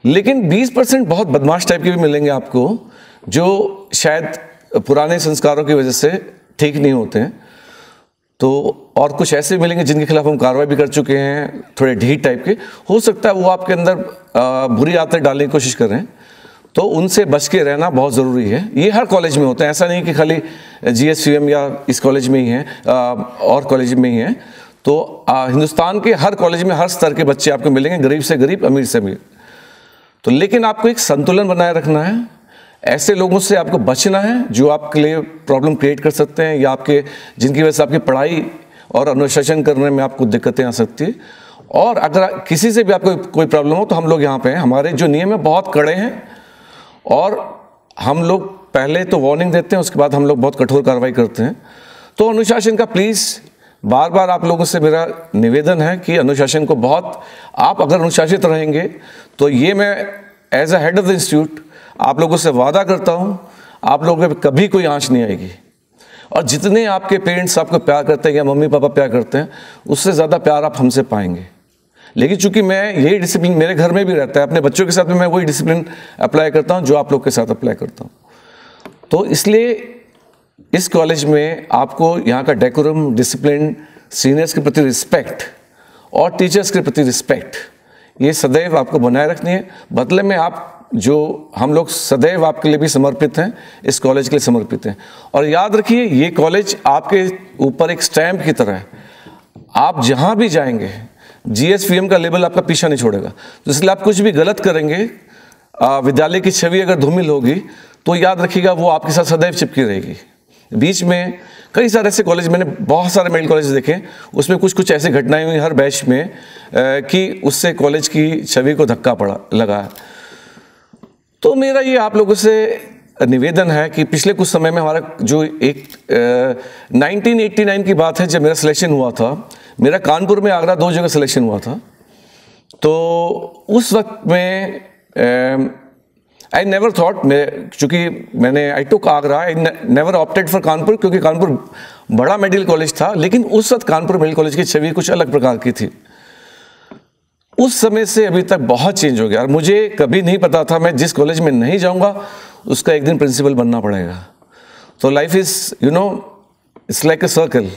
लेकिन 20 परसेंट बहुत बदमाश टाइप के भी मिलेंगे आपको जो शायद पुराने संस्कारों की वजह से ठीक नहीं होते हैं तो और कुछ ऐसे मिलेंगे जिनके खिलाफ हम कार्रवाई भी कर चुके हैं थोड़े ढीर टाइप के हो सकता है वो आपके अंदर बुरी आदतें डालने की कोशिश कर रहे हैं तो उनसे बच के रहना बहुत ज़रूरी है ये हर कॉलेज में होता है ऐसा नहीं कि खाली जीएसयूएम या इस कॉलेज में ही है और कॉलेज में ही है तो हिंदुस्तान के हर कॉलेज में हर स्तर के बच्चे आपको मिलेंगे गरीब से गरीब अमीर से अमीर तो लेकिन आपको एक संतुलन बनाए रखना है ऐसे लोगों से आपको बचना है जो आपके लिए प्रॉब्लम क्रिएट कर सकते हैं या आपके जिनकी वजह से आपकी पढ़ाई और अनुशासन करने में आपको दिक्कतें आ सकती है और अगर किसी से भी आपको कोई प्रॉब्लम हो तो हम लोग यहाँ पे हैं हमारे जो नियम है बहुत कड़े हैं और हम लोग पहले तो वार्निंग देते हैं उसके बाद हम लोग बहुत कठोर कार्रवाई करते हैं तो अनुशासन का प्लीज़ बार बार आप लोगों से मेरा निवेदन है कि अनुशासन को बहुत आप अगर अनुशासित रहेंगे तो ये मैं as a head of the institute आप लोगों से वादा करता हूँ आप लोगों पर कभी कोई आँच नहीं आएगी और जितने आपके पेरेंट्स आपको प्यार करते हैं या मम्मी पापा प्यार करते हैं उससे ज़्यादा प्यार आप हमसे पाएंगे लेकिन चूंकि मैं यही डिसिप्लिन मेरे घर में भी रहता है अपने बच्चों के साथ भी मैं वही डिसिप्लिन अप्लाई करता हूँ जो आप लोग के साथ अप्लाई करता हूँ तो इसलिए इस कॉलेज में आपको यहाँ का डेकोरम डिसिप्लिन सीनियर्स के प्रति रिस्पेक्ट और टीचर्स के प्रति रिस्पेक्ट ये सदैव आपको बनाए रखनी है बदले में आप जो हम लोग सदैव आपके लिए भी समर्पित हैं इस कॉलेज के लिए समर्पित हैं और याद रखिए ये कॉलेज आपके ऊपर एक स्टैम्प की तरह है आप जहाँ भी जाएंगे जीएसवीएम का लेबल आपका पीछा नहीं छोड़ेगा तो इसलिए आप कुछ भी गलत करेंगे विद्यालय की छवि अगर धूमिल होगी तो याद रखिएगा वो आपके साथ सदैव चिपकी रहेगी बीच में कई सारे ऐसे कॉलेज मैंने बहुत सारे मेडिकल कॉलेज देखे उसमें कुछ कुछ ऐसी घटनाएं हुई हर बैच में कि उससे कॉलेज की छवि को धक्का पड़ा लगा है तो मेरा ये आप लोगों से निवेदन है कि पिछले कुछ समय में हमारा जो एक नाइनटीन एट्टी नाइन की बात है जब मेरा सिलेक्शन हुआ था मेरा कानपुर में आगरा दो जगह सिलेक्शन हुआ था तो उस वक्त में आई नेवर थाट मैं चूँकि मैंने I took Agra I never opted for Kanpur क्योंकि कानपुर बड़ा मेडिकल कॉलेज था लेकिन उस वक्त कानपुर मेडिकल कॉलेज की छवि कुछ अलग प्रकार की थी उस समय से अभी तक बहुत चेंज हो गया और मुझे कभी नहीं पता था मैं जिस कॉलेज में नहीं जाऊँगा उसका एक दिन प्रिंसिपल बनना पड़ेगा तो life is you know it's like a circle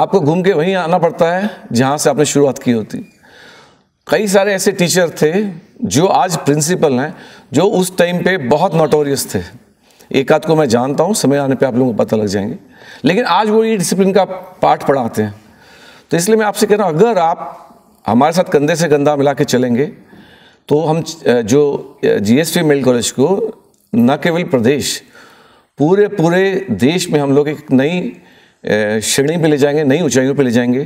आपको घूम के वहीं आना पड़ता है जहां से आपने शुरुआत की होती कई सारे ऐसे टीचर थे जो आज प्रिंसिपल हैं जो उस टाइम पे बहुत नोटोरियस थे एक आध को मैं जानता हूँ समय आने पे आप लोगों को पता लग जाएंगे लेकिन आज वो ये डिसिप्लिन का पाठ पढ़ाते हैं तो इसलिए मैं आपसे कह रहा हूँ अगर आप हमारे साथ कंधे से कंधा मिला के चलेंगे तो हम जो जीएसटी मेडिकल कॉलेज को न केवल प्रदेश पूरे पूरे देश में हम लोग एक नई श्रेणी पे ले जाएंगे नई ऊंचाइयों पे ले जाएंगे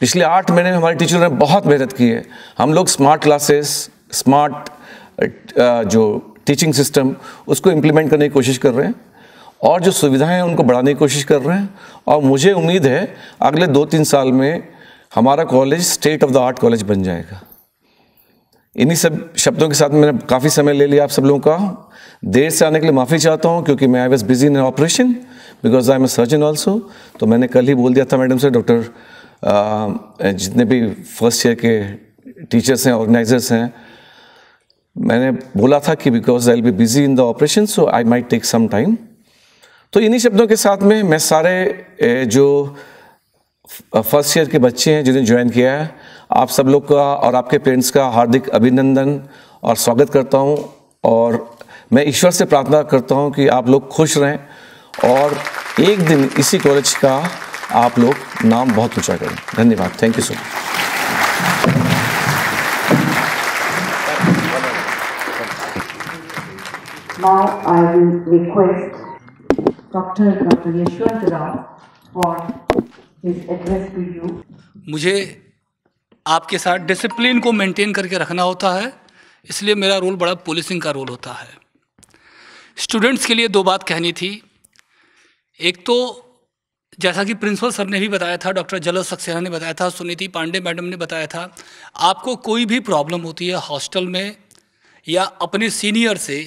पिछले आठ महीने में हमारे टीचरों ने बहुत मेहनत की है हम लोग स्मार्ट क्लासेस स्मार्ट जो टीचिंग सिस्टम उसको इम्प्लीमेंट करने की कोशिश कर रहे हैं और जो सुविधाएं हैं उनको बढ़ाने की कोशिश कर रहे हैं और मुझे उम्मीद है अगले दो तीन साल में हमारा college state of the art college बन जाएगा इन्हीं सब शब्दों के साथ मैंने काफ़ी समय ले लिया आप सब लोगों का देर से आने के लिए माफ़ी चाहता हूँ क्योंकि मैं I was busy in operation because I am a surgeon also तो मैंने कल ही बोल दिया था मैडम से डॉक्टर जितने भी फर्स्ट ईयर के टीचर्स हैं ऑर्गेनाइजर्स हैं मैंने बोला था कि because I be busy in the operation so I might take some time तो इन्हीं शब्दों के साथ में मैं सारे जो फर्स्ट ईयर के बच्चे हैं जिन्हें ज्वाइन किया है आप सब लोग का और आपके पेरेंट्स का हार्दिक अभिनंदन और स्वागत करता हूं और मैं ईश्वर से प्रार्थना करता हूं कि आप लोग खुश रहें और एक दिन इसी कॉलेज का आप लोग नाम बहुत ऊंचा करें धन्यवाद thank you so much Now I will request Dr. Dr. Yashwant Rao for मुझे आपके साथ डिसिप्लिन को मेंटेन करके रखना होता है इसलिए मेरा रोल बड़ा पुलिसिंग का रोल होता है स्टूडेंट्स के लिए दो बात कहनी थी एक तो जैसा कि प्रिंसिपल सर ने भी बताया था डॉक्टर जलस सक्सेना ने बताया था सुनीति पांडे मैडम ने बताया था आपको कोई भी प्रॉब्लम होती है हॉस्टल में या अपने सीनियर से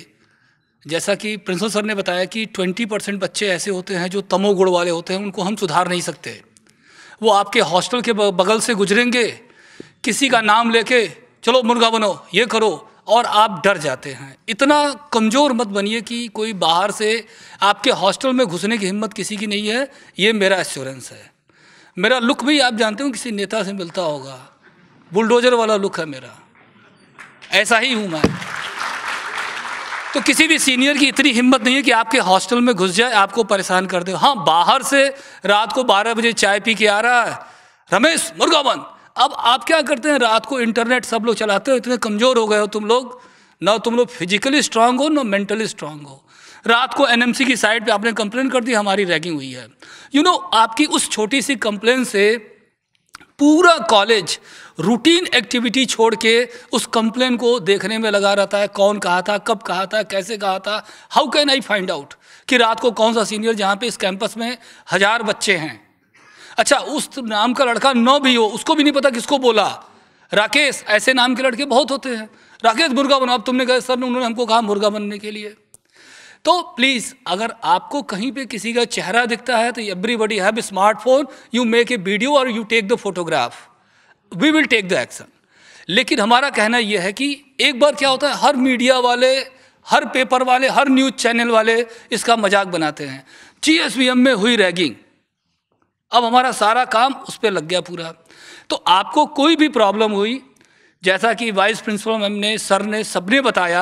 जैसा कि प्रिंसिपल सर ने बताया कि 20 परसेंट बच्चे ऐसे होते हैं जो तमोगुण वाले होते हैं उनको हम सुधार नहीं सकते वो आपके हॉस्टल के बगल से गुजरेंगे किसी का नाम लेके चलो मुर्गा बनो ये करो और आप डर जाते हैं इतना कमज़ोर मत बनिए कि कोई बाहर से आपके हॉस्टल में घुसने की हिम्मत किसी की नहीं है ये मेरा एश्योरेंस है मेरा लुक भी आप जानते हो किसी नेता से मिलता होगा बुलडोजर वाला लुक है मेरा ऐसा ही हूँ मैं तो किसी भी सीनियर की इतनी हिम्मत नहीं है कि आपके हॉस्टल में घुस जाए आपको परेशान कर दे हाँ बाहर से रात को बारह बजे चाय पी के आ रहा है रमेश मुर्गा बन अब आप क्या करते हैं रात को इंटरनेट सब लोग चलाते हो इतने कमज़ोर हो गए हो तुम लोग ना तुम लोग फिजिकली स्ट्रांग हो ना मेंटली स्ट्रांग हो रात को एन की साइड पर आपने कंप्लेन कर दी हमारी रैगिंग हुई है यू you नो know, आपकी उस छोटी सी कंप्लेन से पूरा कॉलेज रूटीन एक्टिविटी छोड़ के उस कंप्लेन को देखने में लगा रहता है कौन कहा था कब कहा था कैसे कहा था how can I find out कि रात को कौन सा सीनियर जहाँ पे इस कैंपस में हज़ार बच्चे हैं अच्छा उस नाम का लड़का नौ भी हो उसको भी नहीं पता किसको बोला राकेश ऐसे नाम के लड़के बहुत होते हैं राकेश मुर्गा बनो अब तुमने कहा सर ने उन्होंने हमको कहा मुर्गा बनने के लिए तो प्लीज़ अगर आपको कहीं पे किसी का चेहरा दिखता है तो everybody have smartphone you make a video और you take the photograph we will take the action लेकिन हमारा कहना यह है कि एक बार क्या होता है हर मीडिया वाले हर पेपर वाले हर न्यूज़ चैनल वाले इसका मजाक बनाते हैं जी में हुई रैगिंग अब हमारा सारा काम उस पर लग गया पूरा तो आपको कोई भी प्रॉब्लम हुई जैसा कि वाइस प्रिंसिपल मैम ने सर ने सबने बताया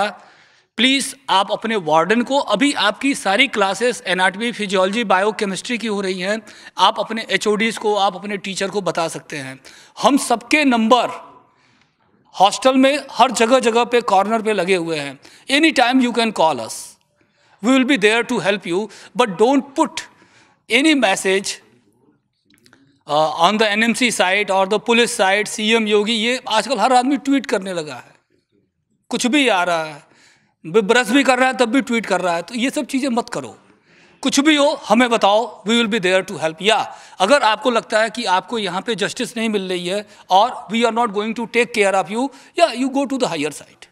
प्लीज़ आप अपने वार्डन को अभी आपकी सारी क्लासेस एनाटमी फिजियोलॉजी बायोकेमिस्ट्री की हो रही हैं आप अपने एच को आप अपने टीचर को बता सकते हैं हम सबके नंबर हॉस्टल में हर जगह जगह पे कॉर्नर पे लगे हुए हैं any time you can call us we will be there to help you but don't put any message on the N M C site और the police site C M Yogi ये आजकल हर आदमी ट्वीट करने लगा है कुछ भी आ रहा है ब्रश भी कर रहा है तब भी ट्वीट कर रहा है तो ये सब चीज़ें मत करो कुछ भी हो हमें बताओ we will be there to help या अगर आपको लगता है कि आपको यहाँ पे जस्टिस नहीं मिल रही है और we are not going to take care of you या you go to the higher side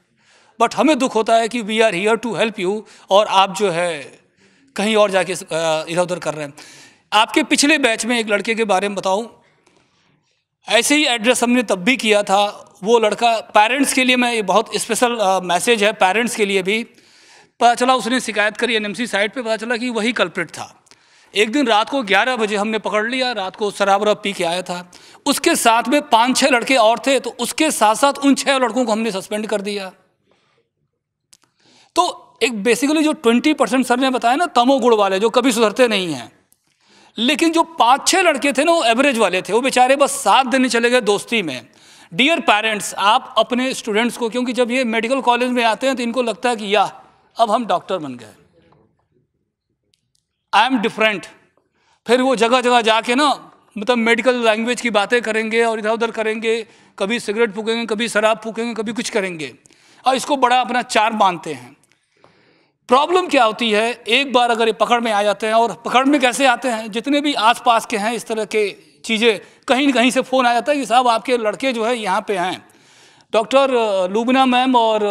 but हमें दुख होता है कि we are here to help you और आप जो है कहीं और जाके इधर उधर कर रहे हैं आपके पिछले बैच में एक लड़के के बारे में बताऊँ ऐसे ही एड्रेस हमने तब भी किया था वो लड़का पेरेंट्स के लिए मैं ये बहुत स्पेशल मैसेज है पेरेंट्स के लिए भी पता चला उसने शिकायत करी एनएमसी साइट पे पता चला कि वही कल्प्रिट था एक दिन रात को 11 बजे हमने पकड़ लिया रात को शराब वराब पी के आया था उसके साथ में पाँच छः लड़के और थे तो उसके साथ साथ उन छः लड़कों को हमने सस्पेंड कर दिया तो एक बेसिकली जो ट्वेंटी परसेंट सर ने बताया ना तमोगुण वाले जो कभी सुधरते नहीं हैं लेकिन जो पाँच छः लड़के थे ना वो एवरेज वाले थे वो बेचारे बस सात दिन चले गए दोस्ती में डियर पेरेंट्स आप अपने स्टूडेंट्स को क्योंकि जब ये मेडिकल कॉलेज में आते हैं तो इनको लगता है कि या अब हम डॉक्टर बन गए आई एम डिफरेंट फिर वो जगह जगह जाके ना मतलब मेडिकल लैंग्वेज की बातें करेंगे और इधर उधर करेंगे कभी सिगरेट फूकेंगे कभी शराब फूकेंगे कभी कुछ करेंगे और इसको बड़ा अपना चार मानते हैं प्रॉब्लम क्या होती है एक बार अगर ये पकड़ में आ जाते हैं और पकड़ में कैसे आते हैं जितने भी आसपास के हैं इस तरह के चीज़ें कहीं ना कहीं से फ़ोन आ जाता है कि साहब आपके लड़के जो है यहाँ पे हैं डॉक्टर लुबना मैम और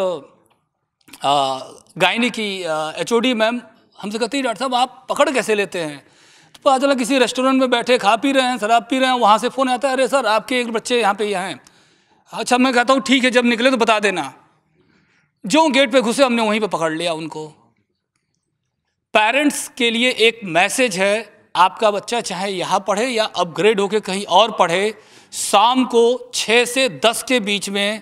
गायनी की एच मैम हमसे कहती है डॉक्टर साहब आप पकड़ कैसे लेते हैं तो पता चला किसी रेस्टोरेंट में बैठे खा पी रहे हैं शराब पी रहे हैं वहाँ से फ़ोन आता है अरे सर आपके एक बच्चे यहाँ पर यहाँ हैं अच्छा मैं कहता हूँ ठीक है जब निकले तो बता देना जो गेट पे घुसे हमने वहीं पे पकड़ लिया उनको पेरेंट्स के लिए एक मैसेज है आपका बच्चा चाहे यहाँ पढ़े या अपग्रेड होके कहीं और पढ़े शाम को छः से दस के बीच में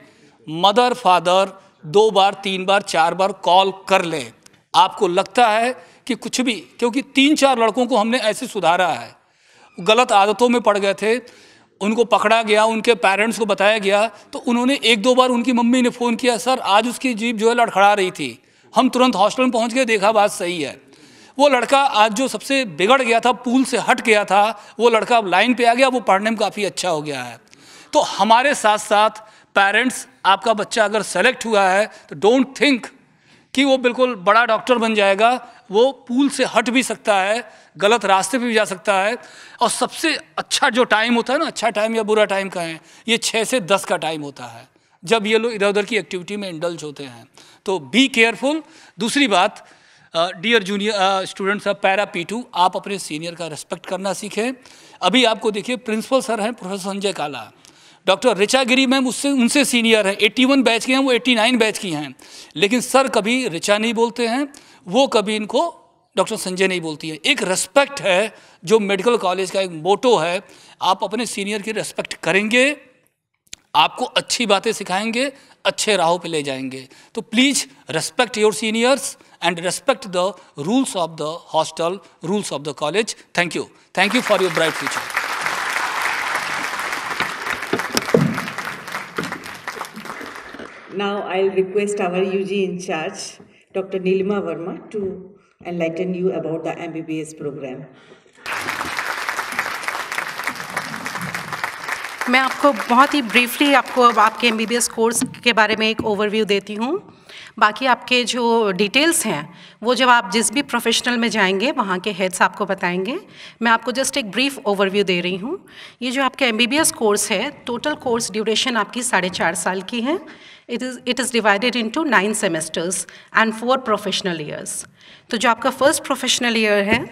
मदर फादर दो बार तीन बार चार बार कॉल कर ले आपको लगता है कि कुछ भी क्योंकि तीन चार लड़कों को हमने ऐसे सुधारा है गलत आदतों में पड़ गए थे उनको पकड़ा गया उनके पेरेंट्स को बताया गया तो उन्होंने एक दो बार उनकी मम्मी ने फ़ोन किया सर आज उसकी जीप जो है लड़खड़ा रही थी हम तुरंत हॉस्टल में पहुंच गए देखा बात सही है वो लड़का आज जो सबसे बिगड़ गया था पूल से हट गया था वो लड़का अब लाइन पे आ गया वो पढ़ने में काफ़ी अच्छा हो गया है तो हमारे साथ साथ पेरेंट्स आपका बच्चा अगर सेलेक्ट हुआ है तो डोंट थिंक कि वो बिल्कुल बड़ा डॉक्टर बन जाएगा वो पूल से हट भी सकता है गलत रास्ते पर भी जा सकता है और सबसे अच्छा जो टाइम होता है ना अच्छा टाइम या बुरा टाइम कहें ये छः से दस का टाइम होता है जब ये लोग इधर उधर की एक्टिविटी में इंडल्ज होते हैं तो बी केयरफुल दूसरी बात dear junior students of para P two आप अपने सीनियर का रिस्पेक्ट करना सीखें अभी आपको देखिए प्रिंसिपल सर हैं प्रोफेसर संजय काला डॉक्टर रिचा गिरी मैम उससे उनसे सीनियर हैं वन बैच के हैं वो नाइन बैच की हैं लेकिन सर कभी रिचा नहीं बोलते हैं वो कभी इनको डॉक्टर संजय नहीं बोलती है एक रेस्पेक्ट है जो मेडिकल कॉलेज का एक मोटो है आप अपने सीनियर की रेस्पेक्ट करेंगे आपको अच्छी बातें सिखाएंगे अच्छे राहों पे ले जाएंगे तो please respect your seniors and respect the rules of the hostel, rules of the college. Thank you. Thank you for your bright future. Now I'll request our UG in charge, Dr. Nilima Verma, to enlighten you about the MBBS program. मैं आपको बहुत ही briefly आपको आपके M course के बारे में एक overview देती हूँ बाकी आपके जो डिटेल्स हैं वो जब आप जिस भी प्रोफेशनल में जाएंगे वहाँ के हेड्स आपको बताएंगे मैं आपको जस्ट एक ब्रीफ ओवरव्यू दे रही हूँ ये जो आपका एम कोर्स है टोटल कोर्स ड्यूरेशन आपकी साढ़े चार साल की है it is it is divided to nine semesters and four professional years तो जो आपका फर्स्ट प्रोफेशनल ईयर है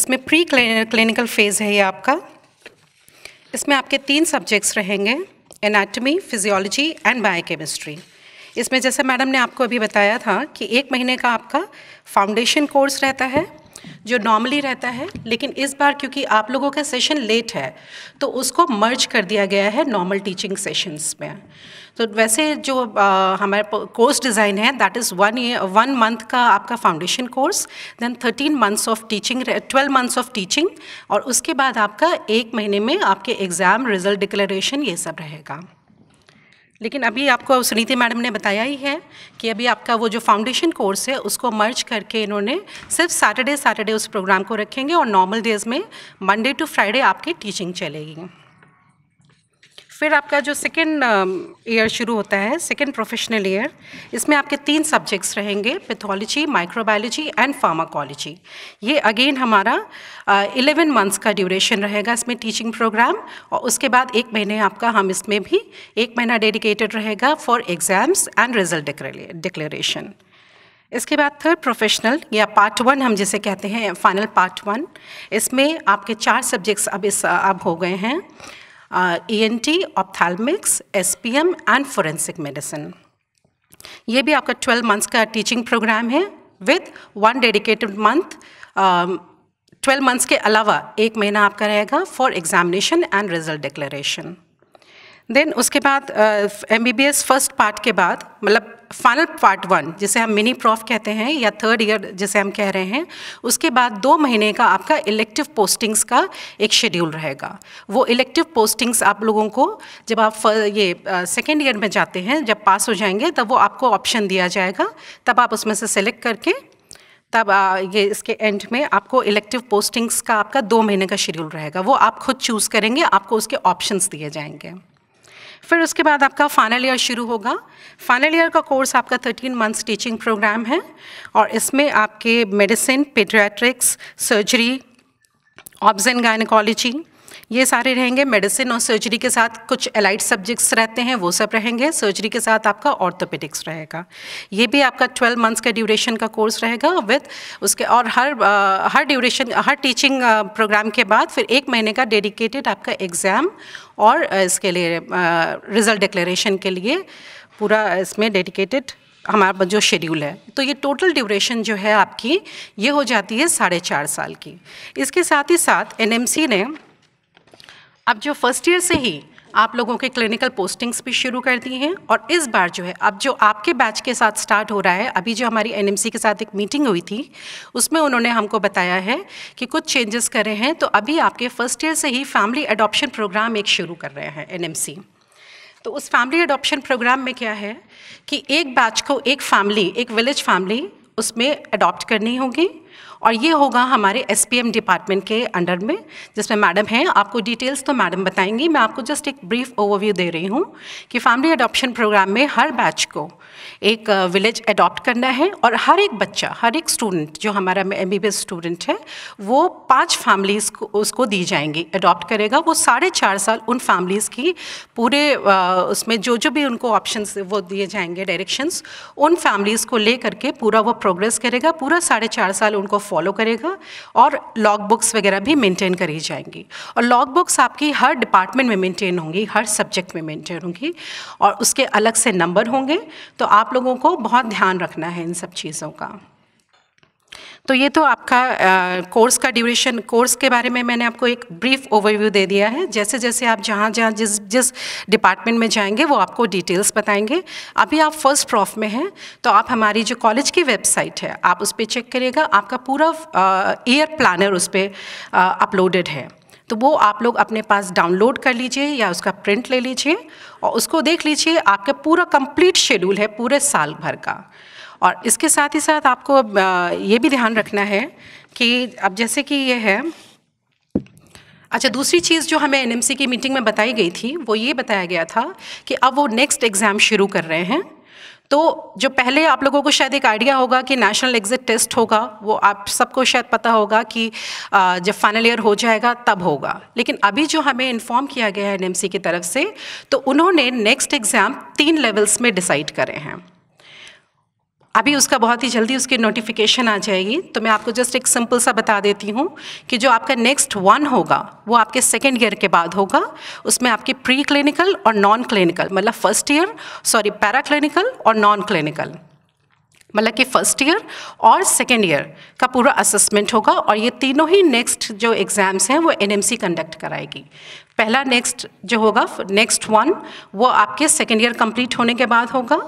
इसमें प्री क्लिनिकल फेज़ है ये आपका इसमें आपके तीन सब्जेक्ट्स रहेंगे एनाटमी फिजियोलॉजी एंड बायोकेमिस्ट्री इसमें जैसे मैडम ने आपको अभी बताया था कि एक महीने का आपका फाउंडेशन कोर्स रहता है जो नॉर्मली रहता है लेकिन इस बार क्योंकि आप लोगों का सेशन लेट है तो उसको मर्ज कर दिया गया है नॉर्मल टीचिंग सेशंस में तो वैसे जो हमारे कोर्स डिज़ाइन है that is one one month का आपका foundation course then thirteen months of teaching twelve months of teaching और उसके बाद आपका एक महीने में आपके एग्ज़ाम रिजल्ट डिक्लेरेशन ये सब रहेगा लेकिन अभी आपको सुनीति मैडम ने बताया ही है कि अभी आपका वो जो फाउंडेशन कोर्स है उसको मर्ज करके इन्होंने सिर्फ सैटरडे सैटरडे उस प्रोग्राम को रखेंगे और नॉर्मल डेज में मंडे टू फ्राइडे आपकी टीचिंग चलेगी फिर आपका जो सेकेंड ईयर um, शुरू होता है सेकेंड प्रोफेशनल ईयर इसमें आपके तीन सब्जेक्ट्स रहेंगे पैथोलॉजी माइक्रोबायोलॉजी एंड फार्माकोलॉजी ये अगेन हमारा इलेवन uh, मंथ्स का ड्यूरेशन रहेगा इसमें टीचिंग प्रोग्राम और उसके बाद एक महीने आपका हम इसमें भी एक महीना डेडिकेटेड रहेगा for exams and result declaration इसके बाद थर्ड प्रोफेशनल या पार्ट वन हम जिसे कहते हैं फाइनल पार्ट वन इसमें आपके चार सब्जेक्ट्स अब इस अब हो गए हैं uh, ENT, ophthalmics, SPM and forensic medicine ये भी आपका 12 मंथ्स का टीचिंग प्रोग्राम है with one dedicated month twelve months के अलावा एक महीना आपका रहेगा for examination and result declaration then उसके बाद M B B S first part के बाद मतलब फाइनल पार्ट वन जिसे हम मिनी प्रॉफ कहते हैं या थर्ड ईयर जिसे हम कह रहे हैं उसके बाद दो महीने का आपका इलेक्टिव पोस्टिंग्स का एक शेड्यूल रहेगा वो इलेक्टिव पोस्टिंग्स आप लोगों को जब आप ये सेकेंड ईयर में जाते हैं जब पास हो जाएंगे तब वो आपको ऑप्शन दिया जाएगा तब आप उसमें से सेलेक्ट करके तब ये इसके एंड में आपको इलेक्टिव पोस्टिंग्स का आपका दो महीने का शेड्यूल रहेगा वो आप खुद चूज़ करेंगे आपको उसके ऑप्शंस दिए जाएंगे फिर उसके बाद आपका फाइनल ईयर शुरू होगा फाइनल ईयर का कोर्स आपका थर्टीन मंथ्स टीचिंग प्रोग्राम है और इसमें आपके medicine paediatrics surgery obs and gynaecology ये सारे रहेंगे मेडिसिन और सर्जरी के साथ कुछ एलाइट सब्जेक्ट्स रहते हैं वो सब रहेंगे सर्जरी के साथ आपका ऑर्थोपेडिक्स रहेगा ये भी आपका ट्वेल्व मंथ्स का ड्यूरेशन का कोर्स रहेगा विथ उसके और हर आ, हर ड्यूरेशन हर टीचिंग प्रोग्राम के बाद फिर एक महीने का डेडिकेटेड आपका एग्ज़ाम और इसके लिए रिज़ल्ट डिक्लेरेशन के लिए पूरा इसमें डेडिकेटेड हमारा जो शेड्यूल है तो ये टोटल ड्यूरेशन जो है आपकी ये हो जाती है साढ़े चार साल की इसके साथ ही साथ एनएमसी ने अब जो फर्स्ट ईयर से ही आप लोगों के क्लिनिकल पोस्टिंग्स भी शुरू कर दी हैं और इस बार जो है अब जो आपके बैच के साथ स्टार्ट हो रहा है अभी जो हमारी एनएमसी के साथ एक मीटिंग हुई थी उसमें उन्होंने हमको बताया है कि कुछ चेंजेस करे हैं तो अभी आपके फर्स्ट ईयर से ही फैमिली एडॉप्शन प्रोग्राम एक शुरू कर रहे हैं एन तो उस फैमिली एडॉप्शन प्रोग्राम में क्या है कि एक बैच को एक फैमिली एक विलेज फैमिली उसमें अडॉप्ट करनी होगी और ये होगा हमारे एस डिपार्टमेंट के अंडर में जिसमें मैडम हैं आपको डिटेल्स तो मैडम बताएंगी मैं आपको जस्ट एक ब्रीफ ओवरव्यू दे रही हूँ कि फैमिली अडॉप्शन प्रोग्राम में हर बैच को एक विलेज अडॉप्ट करना है और हर एक बच्चा हर एक स्टूडेंट जो हमारा एम स्टूडेंट है वो पांच फैमिलीज़ को उसको दी जाएंगी अडॉप्ट करेगा वो साढ़े चार साल उन फैमिलीज़ की पूरे उसमें जो जो भी उनको ऑप्शन वो दिए जाएंगे डायरेक्शंस उन फैमिलीज़ को ले करके पूरा वो प्रोग्रेस करेगा पूरा साढ़े चार साल उनको फॉलो करेगा और लॉग बुक्स वगैरह भी मेनटेन करी जाएंगी और लॉग बुक्स आपकी हर डिपार्टमेंट में मेनटेन होंगी हर सब्जेक्ट में मेनटेन होंगी और उसके अलग से नंबर होंगे तो आप आप लोगों को बहुत ध्यान रखना है इन सब चीज़ों का तो ये तो आपका कोर्स का ड्यूरेशन कोर्स के बारे में मैंने आपको एक ब्रीफ ओवरव्यू दे दिया है जैसे जैसे आप जहाँ जहाँ जिस जिस डिपार्टमेंट में जाएंगे वो आपको डिटेल्स बताएंगे अभी आप फर्स्ट प्रॉफ में हैं तो आप हमारी जो कॉलेज की वेबसाइट है आप उस पर चेक करिएगा आपका पूरा ईयर प्लानर उस पर अपलोडेड है तो वो आप लोग अपने पास डाउनलोड कर लीजिए या उसका प्रिंट ले लीजिए और उसको देख लीजिए आपका पूरा कंप्लीट शेड्यूल है पूरे साल भर का और इसके साथ ही साथ आपको ये भी ध्यान रखना है कि अब जैसे कि ये है अच्छा दूसरी चीज़ जो हमें एनएमसी की मीटिंग में बताई गई थी वो ये बताया गया था कि अब वो नेक्स्ट एग्ज़ाम शुरू कर रहे हैं तो जो पहले आप लोगों को शायद एक आइडिया होगा कि नेशनल एग्ज़िट टेस्ट होगा वो आप सबको शायद पता होगा कि जब फाइनल ईयर हो जाएगा तब होगा लेकिन अभी जो हमें इन्फॉर्म किया गया है एन की तरफ से तो उन्होंने नेक्स्ट एग्ज़ाम तीन लेवल्स में डिसाइड करे हैं अभी उसका बहुत ही जल्दी उसकी नोटिफिकेशन आ जाएगी तो मैं आपको जस्ट एक सिंपल सा बता देती हूँ कि जो आपका नेक्स्ट वन होगा वो आपके सेकेंड ईयर के बाद होगा उसमें आपके प्री क्लिनिकल और नॉन क्लिनिकल मतलब first year sorry para clinical और नॉन क्लिनिकल मतलब कि फर्स्ट ईयर और सेकेंड ईयर का पूरा असेसमेंट होगा और ये तीनों ही नेक्स्ट जो एग्ज़ाम्स हैं वो एन कंडक्ट कराएगी पहला नेक्स्ट जो होगा नेक्स्ट वन वो आपके सेकेंड ईयर कंप्लीट होने के बाद होगा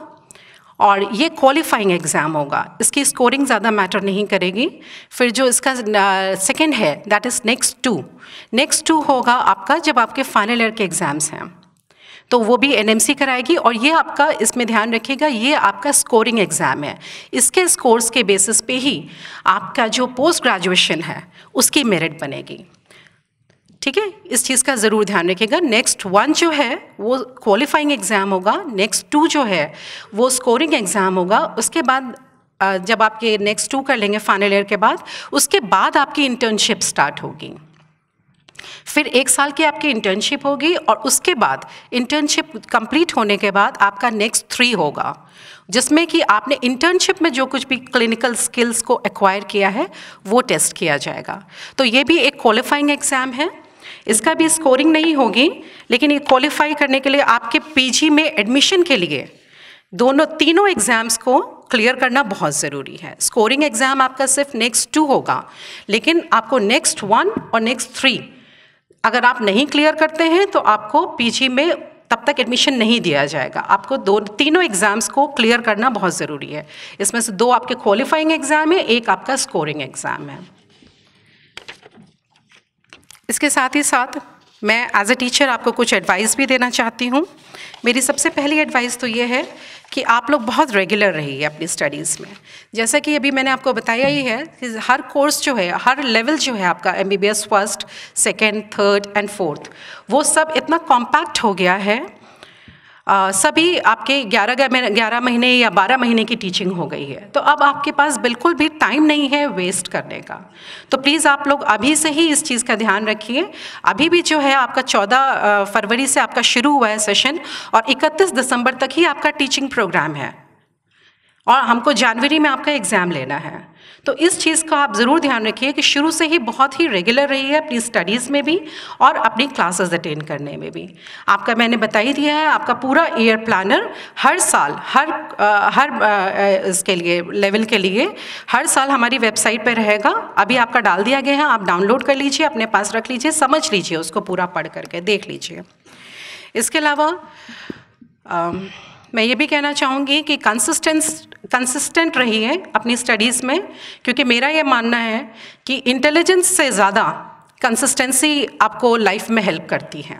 और ये क्वालिफाइंग एग्ज़ाम होगा इसकी स्कोरिंग ज़्यादा मैटर नहीं करेगी फिर जो इसका सेकेंड है that is next two next two होगा आपका जब आपके फाइनल ईयर के एग्ज़ाम्स हैं तो वो भी एन कराएगी और ये आपका इसमें ध्यान रखिएगा ये आपका स्कोरिंग एग्ज़ाम है इसके स्कोर्स के बेसिस पे ही आपका जो पोस्ट ग्रेजुएशन है उसकी मेरिट बनेगी ठीक है इस चीज़ का ज़रूर ध्यान रखिएगा नेक्स्ट वन जो है वो क्वालिफाइंग एग्ज़ाम होगा नेक्स्ट टू जो है वो स्कोरिंग एग्ज़ाम होगा उसके बाद जब आप ये नेक्स्ट टू कर लेंगे फाइनल ईयर के बाद उसके बाद आपकी इंटर्नशिप स्टार्ट होगी फिर एक साल की आपकी इंटर्नशिप होगी और उसके बाद इंटर्नशिप कंप्लीट होने के बाद आपका नेक्स्ट थ्री होगा जिसमें कि आपने इंटर्नशिप में जो कुछ भी क्लिनिकल स्किल्स को एक्वायर किया है वो टेस्ट किया जाएगा तो ये भी एक क्वालिफाइंग एग्ज़ाम है इसका भी स्कोरिंग नहीं होगी लेकिन ये क्वालिफाई करने के लिए आपके पीजी में एडमिशन के लिए दोनों तीनों एग्ज़ाम्स को क्लियर करना बहुत ज़रूरी है स्कोरिंग एग्ज़ाम आपका सिर्फ नेक्स्ट टू होगा लेकिन आपको नेक्स्ट वन और नेक्स्ट थ्री अगर आप नहीं क्लियर करते हैं तो आपको पीजी में तब तक एडमिशन नहीं दिया जाएगा आपको दो तीनों एग्ज़ाम्स को क्लियर करना बहुत ज़रूरी है इसमें से दो आपके क्वालिफाइंग एग्ज़ाम है एक आपका स्कोरिंग एग्ज़ाम है इसके साथ ही साथ मैं एज ए टीचर आपको कुछ एडवाइस भी देना चाहती हूँ मेरी सबसे पहली एडवाइस तो ये है कि आप लोग बहुत रेगुलर रहिए अपनी स्टडीज़ में जैसा कि अभी मैंने आपको बताया ही है कि हर कोर्स जो है हर लेवल जो है आपका M B B S first second third and fourth वो सब इतना कॉम्पैक्ट हो गया है आ, सभी आपके ग्यारह ग्यारह महीने या बारह महीने की टीचिंग हो गई है तो अब आपके पास बिल्कुल भी टाइम नहीं है वेस्ट करने का तो प्लीज़ आप लोग अभी से ही इस चीज़ का ध्यान रखिए अभी भी जो है आपका चौदह फरवरी से आपका शुरू हुआ है सेशन और इकतीस दिसंबर तक ही आपका टीचिंग प्रोग्राम है और हमको जनवरी में आपका एग्ज़ाम लेना है तो इस चीज़ का आप ज़रूर ध्यान रखिए कि शुरू से ही बहुत ही रेगुलर रहिए अपनी स्टडीज़ में भी और अपनी क्लासेस अटेंड करने में भी आपका मैंने बता ही दिया है आपका पूरा ईयर प्लानर हर साल हर आ, हर आ, इसके लिए लेवल के लिए हर साल हमारी वेबसाइट पर रहेगा अभी आपका डाल दिया गया है आप डाउनलोड कर लीजिए अपने पास रख लीजिए समझ लीजिए उसको पूरा पढ़ करके देख लीजिए इसके अलावा मैं ये भी कहना चाहूँगी कि कंसिस्टेंस कंसिस्टेंट रहिए अपनी स्टडीज़ में क्योंकि मेरा ये मानना है कि इंटेलिजेंस से ज़्यादा कंसिस्टेंसी आपको लाइफ में हेल्प करती है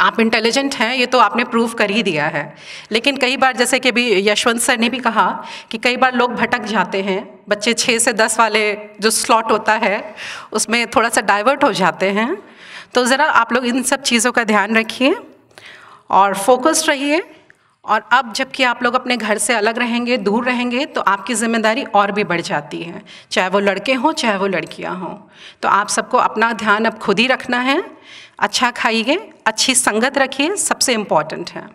आप इंटेलिजेंट हैं ये तो आपने प्रूव कर ही दिया है लेकिन कई बार जैसे कि भी यशवंत सर ने भी कहा कि कई बार लोग भटक जाते हैं बच्चे छः से दस वाले जो स्लॉट होता है उसमें थोड़ा सा डाइवर्ट हो जाते हैं तो ज़रा आप लोग इन सब चीज़ों का ध्यान रखिए और फोकस्ड रहिए और अब जबकि आप लोग अपने घर से अलग रहेंगे दूर रहेंगे तो आपकी ज़िम्मेदारी और भी बढ़ जाती है चाहे वो लड़के हों चाहे वो लड़कियां हों तो आप सबको अपना ध्यान अब खुद ही रखना है अच्छा खाइए अच्छी संगत रखिए सबसे इम्पॉर्टेंट है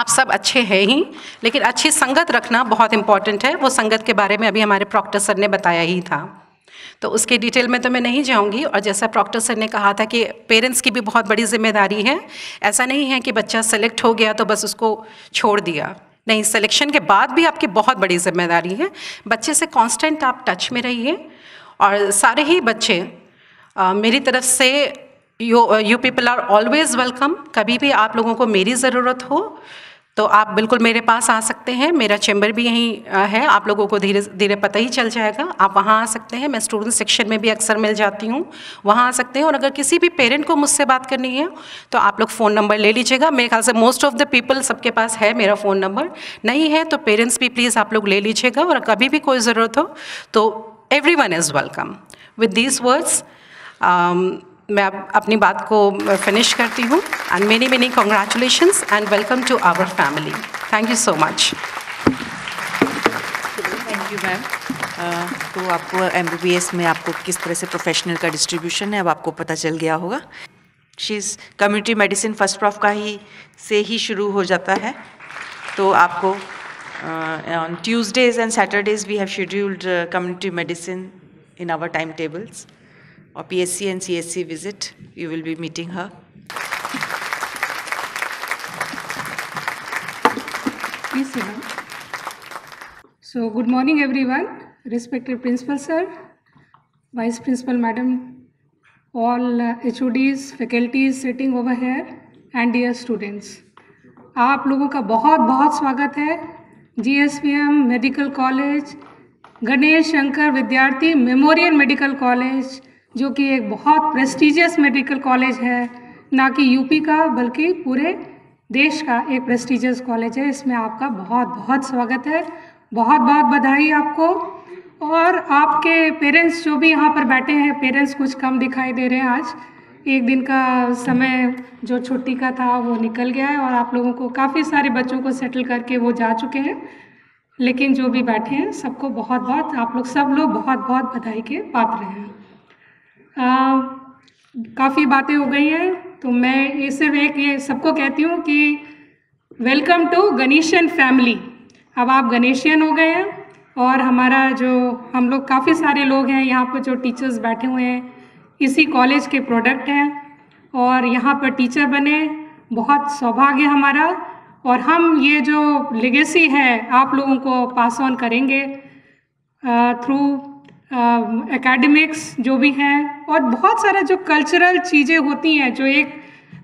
आप सब अच्छे हैं ही लेकिन अच्छी संगत रखना बहुत इम्पॉर्टेंट है वो संगत के बारे में अभी हमारे प्रॉक्टर सर ने बताया ही था तो उसके डिटेल में तो मैं नहीं जाऊंगी और जैसा प्रॉक्टर सर ने कहा था कि पेरेंट्स की भी बहुत बड़ी जिम्मेदारी है ऐसा नहीं है कि बच्चा सेलेक्ट हो गया तो बस उसको छोड़ दिया नहीं सिलेक्शन के बाद भी आपकी बहुत बड़ी जिम्मेदारी है बच्चे से कॉन्स्टेंट आप टच में रहिए और सारे ही बच्चे आ, मेरी तरफ से you you people are always welcome कभी भी आप लोगों को मेरी ज़रूरत हो तो आप बिल्कुल मेरे पास आ सकते हैं मेरा चैम्बर भी यहीं है आप लोगों को धीरे धीरे पता ही चल जाएगा आप वहाँ आ सकते हैं मैं स्टूडेंट सेक्शन में भी अक्सर मिल जाती हूँ वहाँ आ सकते हैं और अगर किसी भी पेरेंट को मुझसे बात करनी है तो आप लोग फ़ोन नंबर ले लीजिएगा मेरे ख्याल से मोस्ट ऑफ द पीपल सबके पास है मेरा फ़ोन नंबर नहीं है तो पेरेंट्स भी प्लीज़ आप लोग ले लीजिएगा और कभी भी कोई ज़रूरत हो तो everyone is welcome with these words मैं अपनी बात को फिनिश करती हूँ and many many congratulation and welcome to our family thank you so much thank you ma'am तो आपको एम में आपको किस तरह से प्रोफेशनल का डिस्ट्रीब्यूशन है अब आपको पता चल गया होगा she's community medicine first prof का ही से ही शुरू हो जाता है तो आपको on Tuesdays and Saturdays we have scheduled community medicine in our time tables or PSC and CSC visit. You will be meeting her. Please sit So good morning everyone, respected principal sir, vice principal madam, all uh, HODs, faculties sitting over here and dear students. आप लोगों का बहुत बहुत स्वागत है GSVM medical college Ganesh Shankar Vidyarthi memorial medical college जो कि एक बहुत प्रेस्टिजियस मेडिकल कॉलेज है ना कि यूपी का बल्कि पूरे देश का एक प्रेस्टिजियस कॉलेज है इसमें आपका बहुत बहुत स्वागत है बहुत बहुत बधाई आपको और आपके पेरेंट्स जो भी यहाँ पर बैठे हैं पेरेंट्स कुछ कम दिखाई दे रहे हैं आज एक दिन का समय जो छुट्टी का था वो निकल गया है और आप लोगों को काफ़ी सारे बच्चों को सेटल करके वो जा चुके हैं लेकिन जो भी बैठे हैं सबको बहुत बहुत आप लोग सब लोग बहुत बहुत बधाई के पात्र हैं काफ़ी बातें हो गई हैं तो मैं ये सिर्फ एक ये सबको कहती हूँ कि वेलकम टू गणेशन फैमिली अब आप गणेशियन हो गए हैं और हमारा जो हम लोग काफ़ी सारे लोग हैं यहाँ पर जो टीचर्स बैठे हुए हैं इसी कॉलेज के प्रोडक्ट हैं और यहाँ पर टीचर बने बहुत सौभाग्य हमारा और हम ये जो लेगेसी है आप लोगों को पास ऑन करेंगे थ्रू एकेडमिक्स जो भी हैं और बहुत सारा जो कल्चरल चीज़ें होती हैं जो एक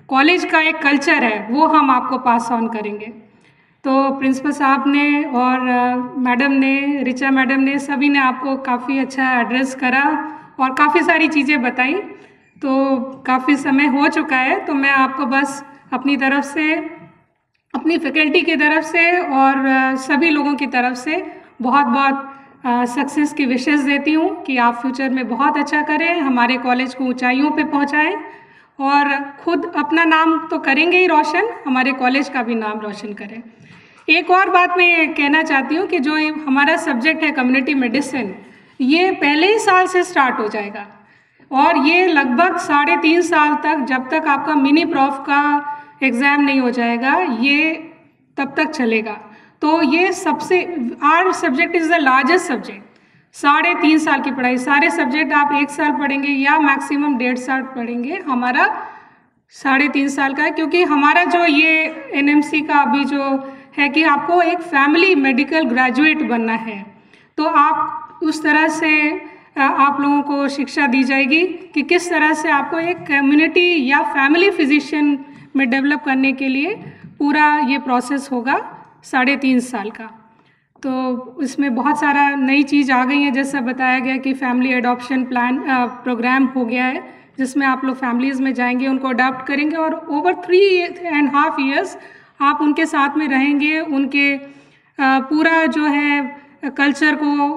कॉलेज का एक कल्चर है वो हम आपको पास ऑन करेंगे तो प्रिंसिपल साहब ने और मैडम ने रिचा मैडम ने सभी ने आपको काफ़ी अच्छा एड्रेस करा और काफ़ी सारी चीज़ें बताई तो काफ़ी समय हो चुका है तो मैं आपको बस अपनी तरफ से अपनी फैकल्टी की तरफ से और सभी लोगों की तरफ से बहुत बहुत सक्सेस की विशेष देती हूँ कि आप फ्यूचर में बहुत अच्छा करें हमारे कॉलेज को ऊंचाइयों पे पहुँचाएँ और खुद अपना नाम तो करेंगे ही रोशन हमारे कॉलेज का भी नाम रोशन करें एक और बात मैं कहना चाहती हूँ कि जो हमारा सब्जेक्ट है कम्युनिटी मेडिसिन ये पहले ही साल से स्टार्ट हो जाएगा और ये लगभग साढ़े तीन साल तक जब तक आपका मिनी प्रॉफ का एग्ज़ाम नहीं हो जाएगा ये तब तक चलेगा तो ये सबसे our subject is the largest subject साढ़े तीन साल की पढ़ाई सारे सब्जेक्ट आप एक साल पढ़ेंगे या मैक्सिमम डेढ़ साल पढ़ेंगे हमारा साढ़े तीन साल का है क्योंकि हमारा जो ये एन का अभी जो है कि आपको एक फैमिली मेडिकल ग्रेजुएट बनना है तो आप उस तरह से आप लोगों को शिक्षा दी जाएगी कि किस तरह से आपको एक कम्युनिटी या फैमिली फिजिशियन में डेवलप करने के लिए पूरा ये प्रोसेस होगा साढ़े तीन साल का तो उसमें बहुत सारा नई चीज़ आ गई है जैसा बताया गया कि फैमिली एडॉप्शन प्लान प्रोग्राम हो गया है जिसमें आप लोग फैमिलीज़ में जाएंगे उनको अडॉप्ट करेंगे और over three and half years आप उनके साथ में रहेंगे उनके पूरा जो है कल्चर को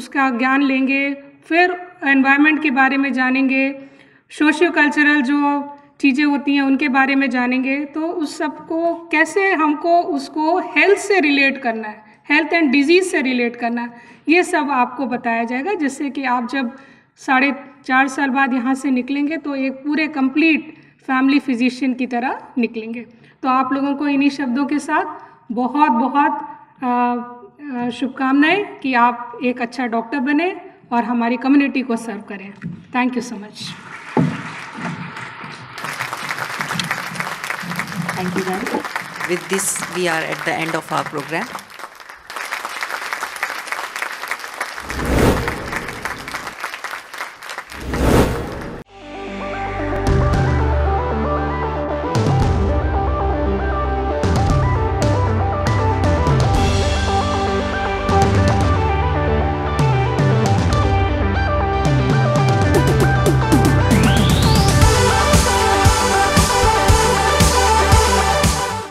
उसका ज्ञान लेंगे फिर एनवायरनमेंट के बारे में जानेंगे सोशियो कल्चरल जो चीज़ें होती हैं उनके बारे में जानेंगे तो उस सब को कैसे हमको उसको हेल्थ से रिलेट करना है हेल्थ एंड डिजीज़ से रिलेट करना है ये सब आपको बताया जाएगा जिससे कि आप जब साढ़े चार साल बाद यहाँ से निकलेंगे तो एक पूरे कंप्लीट फैमिली फिजिशियन की तरह निकलेंगे तो आप लोगों को इन्हीं शब्दों के साथ बहुत बहुत शुभकामनाएं कि आप एक अच्छा डॉक्टर बने और हमारी कम्युनिटी को सर्व करें thank you so much Thank you, With this, we are at the end of our program.